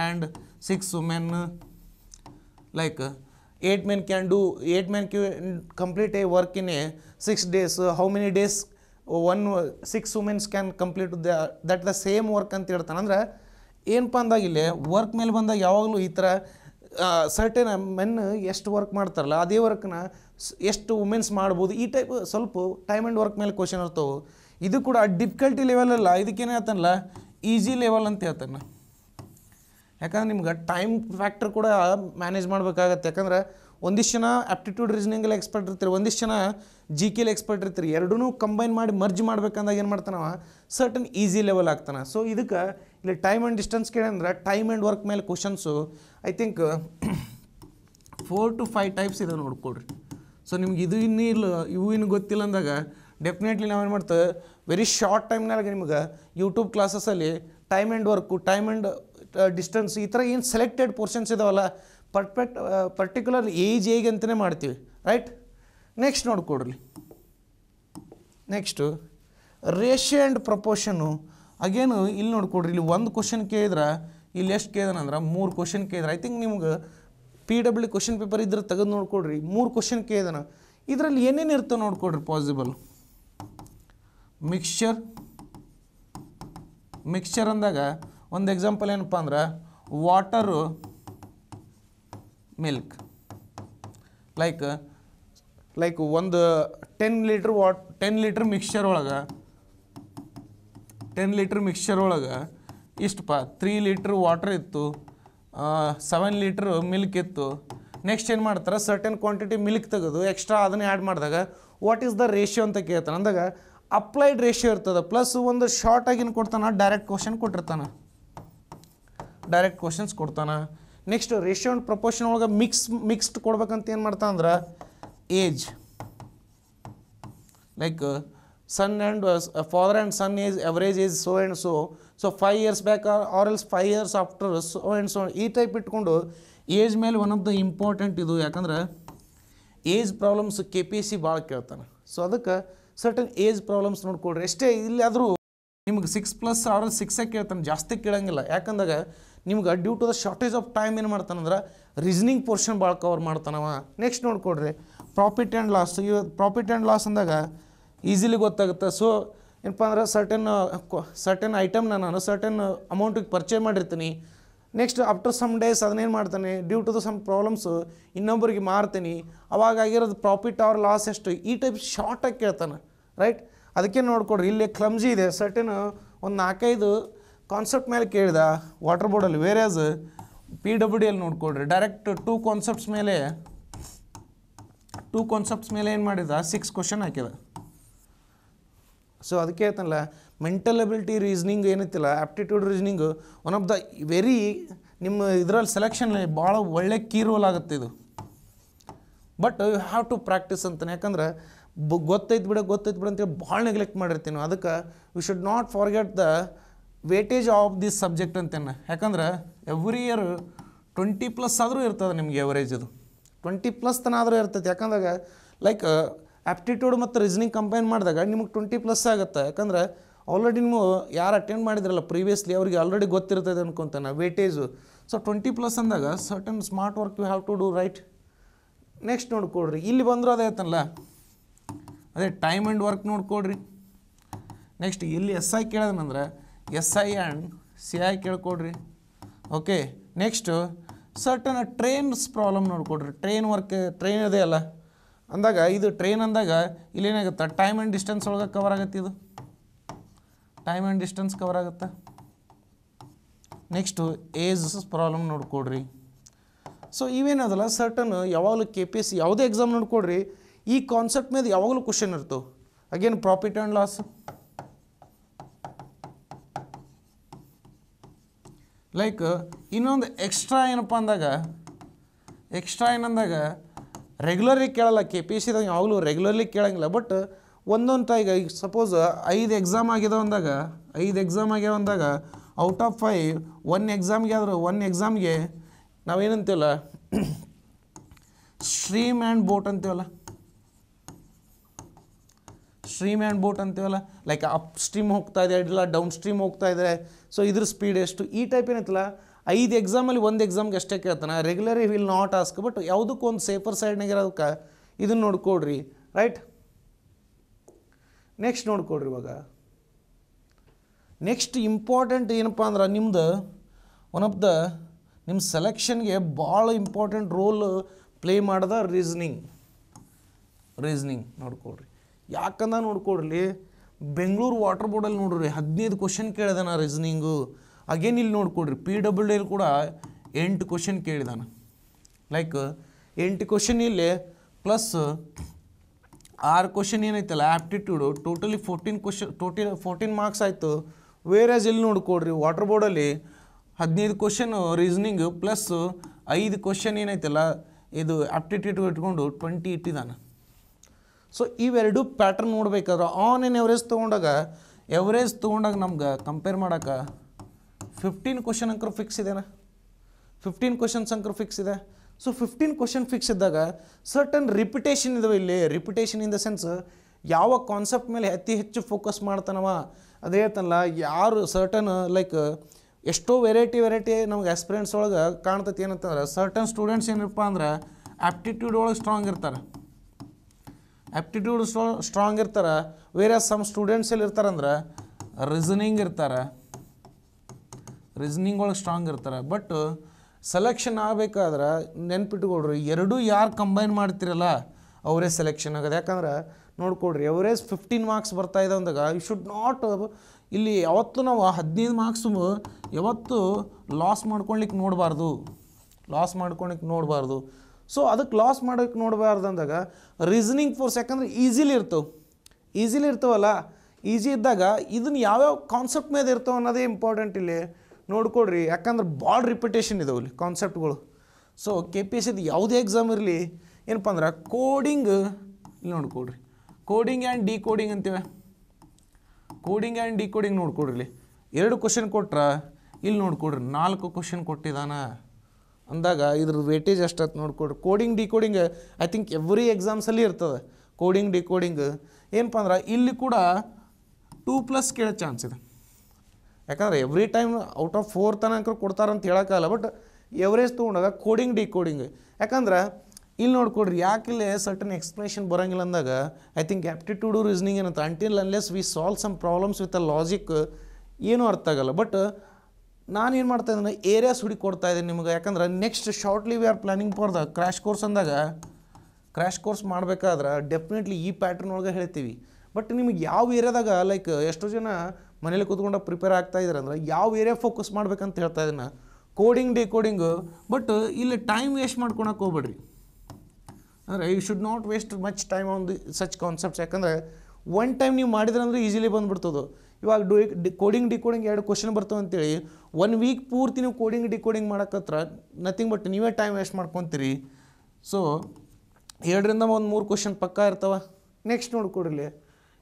and six men like eight men can do eight men Q complete a work in A six days how many days one six womens can complete the that the same work ಅಂತ ಹೇಳ್ತಾನೆ ಅಂದ್ರೆ ಏನಪ್ಪ ಅಂದಾಗ ಇಲ್ಲಿ work ಮೇಲೆ ಬಂದಾಗ ಯಾವಾಗಲೂ ಈ ಥರ ಸರ್ಟೆನ್ ಮೆನ್ ಎಷ್ಟು ವರ್ಕ್ ಮಾಡ್ತಾರಲ್ಲ ಅದೇ ವರ್ಕ್ನ ಎಷ್ಟು ವುಮೆನ್ಸ್ ಮಾಡ್ಬೋದು ಈ ಟೈಪ್ ಸ್ವಲ್ಪ ಟೈಮ್ ಆ್ಯಂಡ್ ವರ್ಕ್ ಮೇಲೆ ಕ್ವಶನ್ ಇರ್ತವೆ ಇದು ಕೂಡ ಡಿಫಿಕಲ್ಟಿ ಲೆವೆಲ್ ಅಲ್ಲ ಇದಕ್ಕೇನು ಹೇಳ್ತಾನಲ್ಲ ಈಸಿ ಲೆವೆಲ್ ಅಂತ ಹೇಳ್ತಾನೆ ಯಾಕಂದ್ರೆ ನಿಮ್ಗೆ ಟೈಮ್ ಫ್ಯಾಕ್ಟರ್ ಕೂಡ ಮ್ಯಾನೇಜ್ ಮಾಡಬೇಕಾಗತ್ತೆ ಯಾಕಂದ್ರೆ ಒಂದಿಷ್ಟು ಜನ ಆಪ್ಟಿಟ್ಯೂಡ್ ರೀಸನಿಂಗಲ್ಲಿ ಎಕ್ಸ್ಪರ್ಟ್ ಇರ್ತೀರಿ ಒಂದಿಷ್ಟು ಜನ ಜಿ ಕೆಲಿ ಎಕ್ಸ್ಪರ್ಟ್ ಇರ್ತೀರಿ ಎರಡೂ ಕಂಬೈನ್ ಮಾಡಿ ಮರ್ಜ್ ಮಾಡ್ಬೇಕಂದಾಗ ಏನು ಮಾಡ್ತಾನವ ಸರ್ಟನ್ ಈಸಿ ಲೆವೆಲ್ ಆಗ್ತಾನೆ ಸೊ ಇದಕ್ಕೆ ಇಲ್ಲಿ ಟೈಮ್ ಆ್ಯಂಡ್ ಡಿಸ್ಟೆನ್ಸ್ ಕೇಳಂದ್ರೆ ಟೈಮ್ ಆ್ಯಂಡ್ ವರ್ಕ್ ಮೇಲೆ questions I think four two five types ಇದೆ ನೋಡ್ಕೊಡ್ರಿ ಸೊ ನಿಮ್ಗೆ ಇದು ಇನ್ನೂ ಇಲ್ಲ ಇವು ಇನ್ನೂ ಗೊತ್ತಿಲ್ಲ ಅಂದಾಗ ಡೆಫಿನೆಟ್ಲಿ ನಾವೇನು ಮಾಡ್ತೇವೆ ವೆರಿ ಶಾರ್ಟ್ ಟೈಮ್ನಾಗ ನಿಮ್ಗೆ ಯೂಟ್ಯೂಬ್ ಕ್ಲಾಸಸಲ್ಲಿ time and work time and distance ಈ ಥರ ಏನು ಸೆಲೆಕ್ಟೆಡ್ ಪೋರ್ಷನ್ಸ್ ಇದಾವಲ್ಲ ಪರ್ಫೆಕ್ಟ್ ಪರ್ಟಿಕ್ಯುಲರ್ ಏಜ್ ಹೇಗೆ ಅಂತಲೇ ಮಾಡ್ತೀವಿ ರೈಟ್ ನೆಕ್ಸ್ಟ್ ನೋಡಿಕೊಡ್ರಿ next ratio and proportion again ಇಲ್ಲಿ ನೋಡ್ಕೊಡ್ರಿ ಇಲ್ಲಿ ಒಂದು ಕ್ವಶನ್ ಕೇಳಿದ್ರೆ ಇಲ್ಲಿ ಎಷ್ಟು ಅಂದ್ರೆ ಮೂರು ಕ್ವಶನ್ ಕೇಳಿದ್ರೆ ಐ ಥಿಂಕ್ ನಿಮ್ಗೆ ಪಿ ಡಬ್ಲ್ಯೂ ಕ್ವಶನ್ ಪೇಪರ್ ಇದ್ರೆ ತೆಗೆದು ನೋಡ್ಕೊಡ್ರಿ ಮೂರು ಕ್ವಶನ್ ಕೇಳ್ದನ ಇದರಲ್ಲಿ ಏನೇನು ಇರ್ತವೆ ನೋಡ್ಕೊಡ್ರಿ ಪಾಸಿಬಲ್ ಮಿಕ್ಸ್ಚರ್ ಮಿಕ್ಸ್ಚರ್ ಅಂದಾಗ ಒಂದು ಎಕ್ಸಾಂಪಲ್ ಏನಪ್ಪ ಅಂದ್ರೆ ವಾಟರು ಮಿಲ್ಕ್ ಲೈಕ್ ಲೈಕ್ ಒಂದು ten litre what ten litre mixture ಒಳಗೆ ಟೆನ್ ಲೀಟ್ರ್ ಮಿಕ್ಸ್ಚರ್ ಒಳಗೆ ಇಷ್ಟು ಪಾ ತ್ರೀ ಲೀಟ್ರ್ ವಾಟ್ರ್ ಇತ್ತು ಸೆವೆನ್ ಲೀಟ್ರ್ ಮಿಲ್ಕ್ ಇತ್ತು ನೆಕ್ಸ್ಟ್ ಏನು ಮಾಡ್ತಾರೆ ಸರ್ಟನ್ ಕ್ವಾಂಟಿಟಿ ಮಿಲ್ಕ್ ತೆಗೆದು ಎಕ್ಸ್ಟ್ರಾ ಅದನ್ನು ಆ್ಯಡ್ ಮಾಡಿದಾಗ ವಾಟ್ ಈಸ್ ದ ರೇಷಿಯೋ ಅಂತ ಕೇಳ್ತಾನೆ ಅಂದಾಗ ಅಪ್ಲೈಡ್ ರೇಷಿಯೋ ಇರ್ತದೆ ಪ್ಲಸ್ ಒಂದು ಶಾರ್ಟಾಗಿನ ಕೊಡ್ತಾನೆ ಡೈರೆಕ್ಟ್ ಕ್ವಶನ್ ಕೊಟ್ಟಿರ್ತಾನೆ ಡೈರೆಕ್ಟ್ ಕ್ವಶನ್ಸ್ ಕೊಡ್ತಾನೆ ನೆಕ್ಸ್ಟ್ ರೇಷಿಯೋ ಆ್ಯಂಡ್ ಪ್ರಪೋರ್ಷನ್ ಒಳಗೆ ಮಿಕ್ಸ್ ಮಿಕ್ಸ್ಡ್ ಕೊಡ್ಬೇಕಂತ ಏನು ಮಾಡ್ತಾ ಅಂದ್ರೆ age like son and father and son age average age so and so so five years back or else five years after so and so ಈ type ಇಟ್ಕೊಂಡು age ಮೇಲೆ one of the important ಇದು ಯಾಕಂದ್ರೆ age problems K P C ಭಾಳ ಕೇಳ್ತಾನೆ so ಅದಕ್ಕೆ certain age problems ನೋಡ್ಕೊಳ್ರಿ ಎಷ್ಟೇ ಇಲ್ಲಾದರೂ ನಿಮಗೆ ಸಿಕ್ಸ್ ಪ್ಲಸ್ ಆರ್ ಸಿಕ್ಸೇ ಕೇಳ್ತಾನೆ ಜಾಸ್ತಿ ಕೇಳೋಂಗಿಲ್ಲ ಯಾಕಂದಾಗ ನಿಮ್ಗೆ due to the shortage of time ಏನು ಮಾಡ್ತಾನಂದ್ರೆ ರೀಸನಿಂಗ್ ಪೋರ್ಷನ್ ಭಾಳ ಕವರ್ ಮಾಡ್ತಾನವ ನೆಕ್ಸ್ಟ್ ನೋಡ್ಕೊಡ್ರಿ ಪ್ರಾಫಿಟ್ ಆ್ಯಂಡ್ ಲಾಸ್ ಇವ ಪ್ರಾಫಿಟ್ ಆ್ಯಂಡ್ ಲಾಸ್ ಅಂದಾಗ ಈಸಿಲಿ ಗೊತ್ತಾಗುತ್ತೆ ಸೊ ಏನಪ್ಪ ಅಂದ್ರೆ ಸರ್ಟನ್ ಸರ್ಟನ್ ಐಟಮ್ನ ನಾನು ಸರ್ಟನ್ ಅಮೌಂಟಿಗೆ ಪರ್ಚೇ ಮಾಡಿರ್ತೀನಿ ನೆಕ್ಸ್ಟ್ ಆಫ್ಟರ್ ಸಮ್ ಡೇಸ್ ಅದನ್ನೇನು ಮಾಡ್ತಾನೆ due to the some problems ಇನ್ನೊಬ್ಬರಿಗೆ ಮಾರ್ತೀನಿ ಅವಾಗಾಗಿರೋದು ಪ್ರಾಫಿಟ್ ಆರ್ ಲಾಸ್ ಎಷ್ಟು ಈ ಟೈಪ್ ಶಾರ್ಟಾಗಿ ಕೇಳ್ತಾನೆ ರೈಟ್ ಅದಕ್ಕೆ ನೋಡ್ಕೊಡ್ರಿ ಇಲ್ಲಿ ಕ್ಲಮ್ಜಿ ಇದೆ ಸರ್ಟನ್ ಒಂದು ನಾಲ್ಕೈದು ಕಾನ್ಸೆಪ್ಟ್ ಮೇಲೆ ಕೇಳಿದ ವಾಟರ್ ಬೋರ್ಡಲ್ಲಿ ವೇರೇಸ್ ಪಿ ಡಬ್ಲ್ಯೂ ಡಿ ಅಲ್ಲಿ ನೋಡ್ಕೊಳ್ರಿ ಡೈರೆಕ್ಟ್ ಟೂ ಕಾನ್ಸೆಪ್ಟ್ಸ್ ಮೇಲೆ ಟೂ ಕಾನ್ಸೆಪ್ಟ್ಸ್ ಮೇಲೆ ಏನು ಮಾಡಿದ ಸಿಕ್ಸ್ ಕ್ವಶನ್ ಹಾಕಿದ ಸೊ ಅದಕ್ಕೆ ಹೇಳ್ತಾನಲ್ಲ ಮೆಂಟಲ್ ಎಬಿಲಿಟಿ ರೀಸ್ನಿಂಗ್ ಏನಿತ್ತಿಲ್ಲ aptitude reasoning one of the very ನಿಮ್ಮ ಇದರಲ್ಲಿ ಸೆಲೆಕ್ಷನ್ ಭಾಳ ಒಳ್ಳೆ ಕೀ ರೋಲ್ ಆಗುತ್ತೆ ಇದು but you have to practice ಅಂತಾನೆ ಯಾಕಂದ್ರೆ ಬ ಗೊತ್ತೈತೆ ಬಿಡ ಗೊತ್ತೈತೆ ಬಿಡ ಅಂತೇಳಿ ಭಾಳ ನೆಗ್ಲೆಕ್ಟ್ ಮಾಡಿರ್ತೀನಿ ಅದಕ್ಕೆ we should not forget the weightage of this subject ಅಂತೇನೆ ಯಾಕಂದ್ರೆ ಎವ್ರಿ ಇಯರ್ ಟ್ವೆಂಟಿ ಪ್ಲಸ್ ಆದರೂ ಇರ್ತದೆ ನಿಮಗೆ ಎವರೇಜ್ ಅದು ಟ್ವೆಂಟಿ ಪ್ಲಸ್ ತನ ಆದರೂ ಇರ್ತೈತಿ ಯಾಕಂದಾಗ ಲೈಕ್ ಆ್ಯಪ್ಟಿಟ್ಯೂಡ್ ಮತ್ತು ರೀಸನಿಂಗ್ ಕಂಪೈನ್ ಮಾಡಿದಾಗ ನಿಮಗೆ ಟ್ವೆಂಟಿ ಪ್ಲಸ್ ಆಗುತ್ತೆ ಯಾಕಂದರೆ ಆಲ್ರೆಡಿ ನೀವು ಯಾರು ಅಟೆಂಡ್ ಮಾಡಿದ್ರಲ್ಲ ಪ್ರೀವಿಯಸ್ಲಿ ಅವ್ರಿಗೆ ಆಲ್ರೆಡಿ ಗೊತ್ತಿರ್ತದೆ ಅನ್ಕೊತಾನೆ ವೇಟೇಜು ಸೊ ಟ್ವೆಂಟಿ ಪ್ಲಸ್ ಅಂದಾಗ certain smart work you have to do right next ನೋಡ್ಕೊಡ್ರಿ ಇಲ್ಲಿ ಬಂದರೂ ಅದೇ ಆಯ್ತಲ್ಲ ಅದೇ ಟೈಮ್ ಆ್ಯಂಡ್ ವರ್ಕ್ ನೋಡ್ಕೊಡ್ರಿ ನೆಕ್ಸ್ಟ್ ಇಲ್ಲಿ ಎಸ್ ಐ ಕೇಳಿದನಂದ್ರೆ S I and C I ಕೇಳ್ಕೊಡ್ರಿ okay next certain trains problem ನೋಡ್ಕೊಡ್ರಿ ಟ್ರೈನ್ ವರ್ಕ್ ಟ್ರೈನ್ ಇದೆ ಅಲ್ಲ ಅಂದಾಗ ಇದು ಟ್ರೈನ್ ಅಂದಾಗ ಇಲ್ಲೇನಾಗುತ್ತೆ ಟೈಮ್ ಆ್ಯಂಡ್ ಡಿಸ್ಟೆನ್ಸ್ ಒಳಗೆ ಕವರ್ ಆಗುತ್ತೆ ಇದು ಟೈಮ್ ಆ್ಯಂಡ್ ಡಿಸ್ಟೆನ್ಸ್ ಕವರ್ ಆಗುತ್ತೆ ನೆಕ್ಸ್ಟು ಏಜ್ ಪ್ರಾಬ್ಲಮ್ ನೋಡಿಕೊಡ್ರಿ ಸೊ ಇವೇನದಲ್ಲ ಸರ್ಟನ್ ಯಾವಾಗಲೂ ಕೆ ಪಿ ಎಸ್ ಸಿ ಯಾವುದೇ ಎಕ್ಸಾಮ್ ನೋಡ್ಕೊಡ್ರಿ ಈ ಕಾನ್ಸೆಪ್ಟ್ ಮೇಲೆ ಯಾವಾಗಲೂ ಕ್ವಶನ್ ಇರ್ತವೆ again profit and loss like ಇನ್ನೊಂದು ಎಕ್ಸ್ಟ್ರಾ ಏನಪ್ಪ ಅಂದಾಗ ಎಕ್ಸ್ಟ್ರಾ ಏನಂದಾಗ ರೆಗ್ಯುಲರ್ಲಿ ಕೇಳಲ್ಲ ಕೆ ಪಿ ಸಿದಾಗ ಯಾವಾಗಲೂ ರೆಗ್ಯುಲರ್ಲಿ ಕೇಳಂಗಿಲ್ಲ ಬಟ್ ಒಂದೊಂದು ಟೈಗ ಈಗ ಸಪೋಸ್ ಐದು ಎಕ್ಸಾಮ್ ಆಗಿದೆ ಅಂದಾಗ ಐದು ಎಕ್ಸಾಮ್ ಆಗ್ಯಾವ ಅಂದಾಗ ಔಟ್ ಆಫ್ ಫೈವ್ ಒನ್ ಎಕ್ಸಾಮ್ಗೆ ಆದರೂ ಒನ್ ಎಕ್ಸಾಮ್ಗೆ ನಾವೇನಂತೀವಲ್ಲ ಸ್ಟ್ರೀಮ್ ಆ್ಯಂಡ್ ಬೋಟ್ ಅಂತೀವಲ್ಲ ಸ್ಟ್ರೀಮ್ ಆ್ಯಂಡ್ ಬೋಟ್ ಅಂತೀವಲ್ಲ ಲೈಕ್ ಅಪ್ ಸ್ಟ್ರೀಮ್ ಹೋಗ್ತಾ ಇದೆ ಇಲ್ಲ ಡೌನ್ ಸ್ಟ್ರೀಮ್ ಹೋಗ್ತಾ ಇದ್ದರೆ ಸೊ ಇದ್ರ ಸ್ಪೀಡ್ ಎಷ್ಟು ಈ ಟೈಪ್ ಏನೈತಲ್ಲ ಐದು ಎಕ್ಸಾಮಲ್ಲಿ ಒಂದು ಎಕ್ಸಾಮ್ಗೆ ಅಷ್ಟೇ ಕೇಳ್ತಾನೆ regular will not ask but ಯಾವುದಕ್ಕೂ ಒಂದು ಸೇಫರ್ ಸೈಡ್ನಾಗ ಇರೋದಕ್ಕೆ ಇದನ್ನು ನೋಡ್ಕೊಡ್ರಿ ರೈಟ್ ನೆಕ್ಸ್ಟ್ ನೋಡ್ಕೊಡ್ರಿ ಇವಾಗ ನೆಕ್ಸ್ಟ್ ಇಂಪಾರ್ಟೆಂಟ್ ಏನಪ್ಪ ಅಂದ್ರೆ ನಿಮ್ದು ಒನ್ ಆಫ್ ದ ನಿಮ್ಮ ಸೆಲೆಕ್ಷನ್ಗೆ ಭಾಳ ಇಂಪಾರ್ಟೆಂಟ್ ರೋಲ್ ಪ್ಲೇ ಮಾಡ್ದ ರೀಸ್ನಿಂಗ್ ರೀಸ್ನಿಂಗ್ ನೋಡ್ಕೊಡ್ರಿ ಯಾಕಂದ್ರೆ ನೋಡ್ಕೊಡ್ರಿ ಬೆಂಗಳೂರು ವಾಟರ್ ಬೋರ್ಡಲ್ಲಿ ನೋಡ್ರಿ ಹದಿನೈದು ಕ್ವಶನ್ ಕೇಳಿದಾನ ರೀಸ್ನಿಂಗು ಅಗೇನ್ ಇಲ್ಲಿ ನೋಡ್ಕೊಡ್ರಿ ಪಿ ಡಬ್ಲ್ಯೂ ಡಿಯಲ್ಲಿ ಕೂಡ ಎಂಟು ಕ್ವಶನ್ ಕೇಳಿದಾನ ಲೈಕ್ ಎಂಟು ಕ್ವಶನ್ ಇಲ್ಲಿ ಪ್ಲಸ್ ಆರು ಕ್ವಶನ್ ಏನೈತಲ್ಲ aptitude totally fourteen question total fourteen marks ಆಯಿತು ಆಸ್ ಇಲ್ಲಿ ನೋಡ್ಕೊಡ್ರಿ ವಾಟರ್ ಬೋರ್ಡಲ್ಲಿ ಹದಿನೈದು ಕ್ವಶನ್ ರೀಸನಿಂಗು ಪ್ಲಸ್ ಐದು ಕ್ವಶನ್ ಏನೈತಲ್ಲ ಇದು ಆ್ಯಪ್ಟಿಟ್ಯೂಡ್ ಇಟ್ಕೊಂಡು ಟ್ವೆಂಟಿ ಇಟ್ಟಿದ್ದಾನೆ ಸೊ ಇವೆರಡು ಪ್ಯಾಟರ್ನ್ ನೋಡ್ಬೇಕಾದ್ರೆ ಆನ್ ಏನು ಎವರೇಜ್ ತೊಗೊಂಡಾಗ ಎವರೇಜ್ ತೊಗೊಂಡಾಗ ನಮ್ಗೆ ಕಂಪೇರ್ ಮಾಡೋಕೆ ಫಿಫ್ಟೀನ್ ಕ್ವಶನ್ ಅಂಕರು ಫಿಕ್ಸ್ ಇದೆನಾ ಫಿಫ್ಟೀನ್ ಕ್ವಶನ್ಸ್ ಅಂಕರು ಫಿಕ್ಸ್ ಇದೆ ಸೊ ಫಿಫ್ಟೀನ್ ಕ್ವಶನ್ ಫಿಕ್ಸ್ ಇದ್ದಾಗ ಸರ್ಟನ್ ರಿಪಿಟೇಷನ್ ಇದಾವೆ ಇಲ್ಲಿ ರಿಪಿಟೇಷನ್ ಇನ್ ದ ಸೆನ್ಸ್ ಯಾವ ಕಾನ್ಸೆಪ್ಟ್ ಮೇಲೆ ಅತಿ ಹೆಚ್ಚು ಫೋಕಸ್ ಮಾಡ್ತಾನವ ಅದೇ ಐತಲ್ಲ ಯಾರು ಸರ್ಟನ್ ಲೈಕ್ ಎಷ್ಟೋ ವೆರೈಟಿ ವೆರೈಟಿ ನಮ್ಗೆ ಎಕ್ಸ್ಪೀರಿಯನ್ಸ್ ಒಳಗೆ ಕಾಣ್ತತಿ ಏನಂತಂದ್ರೆ ಸರ್ಟನ್ ಸ್ಟೂಡೆಂಟ್ಸ್ ಏನಪ್ಪ ಅಂದ್ರೆ ಆ್ಯಪ್ಟಿಟ್ಯೂಡ್ ಒಳಗೆ ಸ್ಟ್ರಾಂಗ್ ಇರ್ತಾರೆ ಆ್ಯಪ್ಟಿಟ್ಯೂಡ್ ಸ್ಟ್ರಾ ಸ್ಟ್ರಾಂಗ್ ಇರ್ತಾರೆ ವೇರೆ ಸಮ್ ಸ್ಟೂಡೆಂಟ್ಸ್ ಎಲ್ಲಿ ಇರ್ತಾರಂದ್ರೆ ರೀಸನಿಂಗ್ ಇರ್ತಾರೆ ರೀಸನಿಂಗ್ ಒಳಗೆ ಸ್ಟ್ರಾಂಗ್ ಇರ್ತಾರೆ ಬಟ್ ಸೆಲೆಕ್ಷನ್ ಆಗಬೇಕಾದ್ರೆ ನೆನ್ಪಿಟ್ಕೊಡ್ರಿ ಎರಡೂ ಯಾರು ಕಂಬೈನ್ ಮಾಡ್ತಿರಲ್ಲ ಅವರೇ ಸೆಲೆಕ್ಷನ್ ಆಗೋದು ಯಾಕಂದ್ರೆ ನೋಡ್ಕೊಡ್ರಿ ಎವರೇಜ್ ಫಿಫ್ಟೀನ್ ಮಾರ್ಕ್ಸ್ ಬರ್ತಾ ಇದೆ ಅಂದಾಗ ಯು ಶುಡ್ ನಾಟ್ ಇಲ್ಲಿ ಯಾವತ್ತು ನಾವು ಹದಿನೈದು ಮಾರ್ಕ್ಸು ಯಾವತ್ತು ಲಾಸ್ ಮಾಡ್ಕೊಳ್ಲಿಕ್ಕೆ ನೋಡಬಾರ್ದು ಲಾಸ್ ಮಾಡ್ಕೊಳಕ್ಕೆ ನೋಡಬಾರ್ದು ಸೊ ಅದಕ್ಕೆ ಲಾಸ್ ಮಾಡೋಕ್ಕೆ ನೋಡಬಾರ್ದು ಅಂದಾಗ ರೀಸನಿಂಗ್ ಫೋರ್ಸ್ ಯಾಕಂದ್ರೆ ಈಸಿಲಿ ಇರ್ತವೆ ಈಸಿಲಿ ಇರ್ತವಲ್ಲ ಈಸಿ ಇದ್ದಾಗ ಇದನ್ನು ಯಾವ್ಯಾವ ಕಾನ್ಸೆಪ್ಟ್ ಮೇಲೆ ಇರ್ತವೆ ಅನ್ನೋದೇ ಇಂಪಾರ್ಟೆಂಟ್ ಇಲ್ಲಿ ನೋಡ್ಕೊಡ್ರಿ ಯಾಕಂದ್ರೆ ಭಾಳ ರಿಪಿಟೇಷನ್ ಇದಾವೆ ಇಲ್ಲಿ ಕಾನ್ಸೆಪ್ಟ್ಗಳು ಸೊ ಕೆ ಪಿ ಎಸ್ ಸಿದು ಯಾವುದೇ ಎಕ್ಸಾಮ್ ಇರಲಿ ಏನಪ್ಪ ಅಂದ್ರೆ ಕೋಡಿಂಗ್ ಇಲ್ಲಿ ನೋಡ್ಕೊಡ್ರಿ ಕೋಡಿಂಗ್ ಆ್ಯಂಡ್ ಡಿ ಕೋಡಿಂಗ್ ಅಂತೀವಿ ಕೋಡಿಂಗ್ ಆ್ಯಂಡ್ ಡಿ ಕೋಡಿಂಗ್ ನೋಡ್ಕೊಡ್ರಿ ಇಲ್ಲಿ ಎರಡು ಕ್ವಶನ್ ಕೊಟ್ರೆ ಇಲ್ಲಿ ನೋಡ್ಕೊಡ್ರಿ ನಾಲ್ಕು ಕ್ವಶನ್ ಕೊಟ್ಟಿದ್ದಾನೆ ಅಂದಾಗ ಇದ್ರ ವೇಟೇಜ್ ಅಷ್ಟು ನೋಡ್ಕೊಡ್ರಿ coding decoding I think every ಎಕ್ಸಾಮ್ಸಲ್ಲಿ ಇರ್ತದೆ ಕೋಡಿಂಗ್ ಡಿಕೋಡಿಂಗ್ ಏನಪ್ಪ ಅಂದ್ರೆ ಇಲ್ಲಿ ಕೂಡ ಟೂ ಪ್ಲಸ್ ಕೇಳೋ ಚಾನ್ಸ್ ಇದೆ ಯಾಕಂದ್ರೆ every time out of four ತನಕ ಕೊಡ್ತಾರಂತ ಹೇಳೋಕ್ಕಲ್ಲ ಬಟ್ ಎವರೇಜ್ ತೊಗೊಂಡಾಗ ಕೋಡಿಂಗ್ ಡಿಕೋಡಿಂಗ್ ಯಾಕಂದ್ರೆ ಇಲ್ಲಿ ನೋಡ್ಕೊಡ್ರಿ ಯಾಕಿಲ್ಲೇ ಸರ್ಟನ್ ಎಕ್ಸ್ಪ್ಲೇಷನ್ ಬರೋಂಗಿಲ್ಲ ಅಂದಾಗ ಐ ಥಿಂಕ್ ಆ್ಯಪ್ಟಿಟ್ಯೂಡು ರೀಸ್ನಿಂಗ್ ಏನಂತ until unless we solve some problems with a logic ಏನೂ ಅರ್ಥ ಆಗಲ್ಲ ಬಟ್ ನಾನೇನು ಮಾಡ್ತಾ ಇದ್ದೀನಿ ಏರಿಯಾಸ್ ಹುಡುಕಿ ಕೊಡ್ತಾ ಇದ್ದೀನಿ ನಿಮಗೆ ಯಾಕಂದ್ರೆ next shortly we are planning for the crash course ಅಂದಾಗ ಕ್ರ್ಯಾಶ್ ಕೋರ್ಸ್ ಮಾಡಬೇಕಾದ್ರೆ ಡೆಫಿನೆಟ್ಲಿ ಈ ಪ್ಯಾಟ್ರನ್ ಒಳಗೆ ಹೇಳ್ತೀವಿ ಬಟ್ ನಿಮಗೆ ಯಾವ ಏರಿಯಾದಾಗ ಲೈಕ್ ಎಷ್ಟೋ ಜನ ಮನೇಲಿ ಕೂತ್ಕೊಂಡು ಪ್ರಿಪೇರ್ ಆಗ್ತಾ ಇದ್ದಾರೆ ಅಂದ್ರೆ ಯಾವ ಏರಿಯಾ ಫೋಕಸ್ ಮಾಡ್ಬೇಕಂತ ಹೇಳ್ತಾ ಇದ್ದೀನಿ ಕೋಡಿಂಗ್ ಡೇ ಕೋಡಿಂಗು ಬಟ್ ಇಲ್ಲಿ ಟೈಮ್ ವೇಸ್ಟ್ ಮಾಡ್ಕೊಳಕ್ಕೆ ಹೋಗ್ಬೇಡ್ರಿ ಅಂದರೆ you should not waste much time on the such concepts ಯಾಕಂದರೆ ಒನ್ ಟೈಮ್ ನೀವು ಮಾಡಿದ್ರೆ ಅಂದರೆ ಈಸಿಲಿ ಬಂದುಬಿಡ್ತದೆ ಇವಾಗ ಡೂ ಕೋಡಿಂಗ್ ಡಿಕೋಡಿಂಗ್ ಎರಡು ಕ್ವಶನ್ ಬರ್ತವೆ ಅಂತೇಳಿ ಒನ್ ವೀಕ್ ಪೂರ್ತಿ ನೀವು ಕೋಡಿಂಗ್ ಡಿಕೋಡಿಂಗ್ ಮಾಡೋಕ್ಕತ್ರ ನಥಿಂಗ್ ಬಟ್ ನೀವೇ ಟೈಮ್ ವೇಸ್ಟ್ ಮಾಡ್ಕೊತೀರಿ ಸೊ ಎರಡರಿಂದ ಒಂದು ಮೂರು ಕ್ವಶನ್ ಪಕ್ಕ ಇರ್ತಾವ ನೆಕ್ಸ್ಟ್ ನೋಡ್ಕೊಡ್ರಿ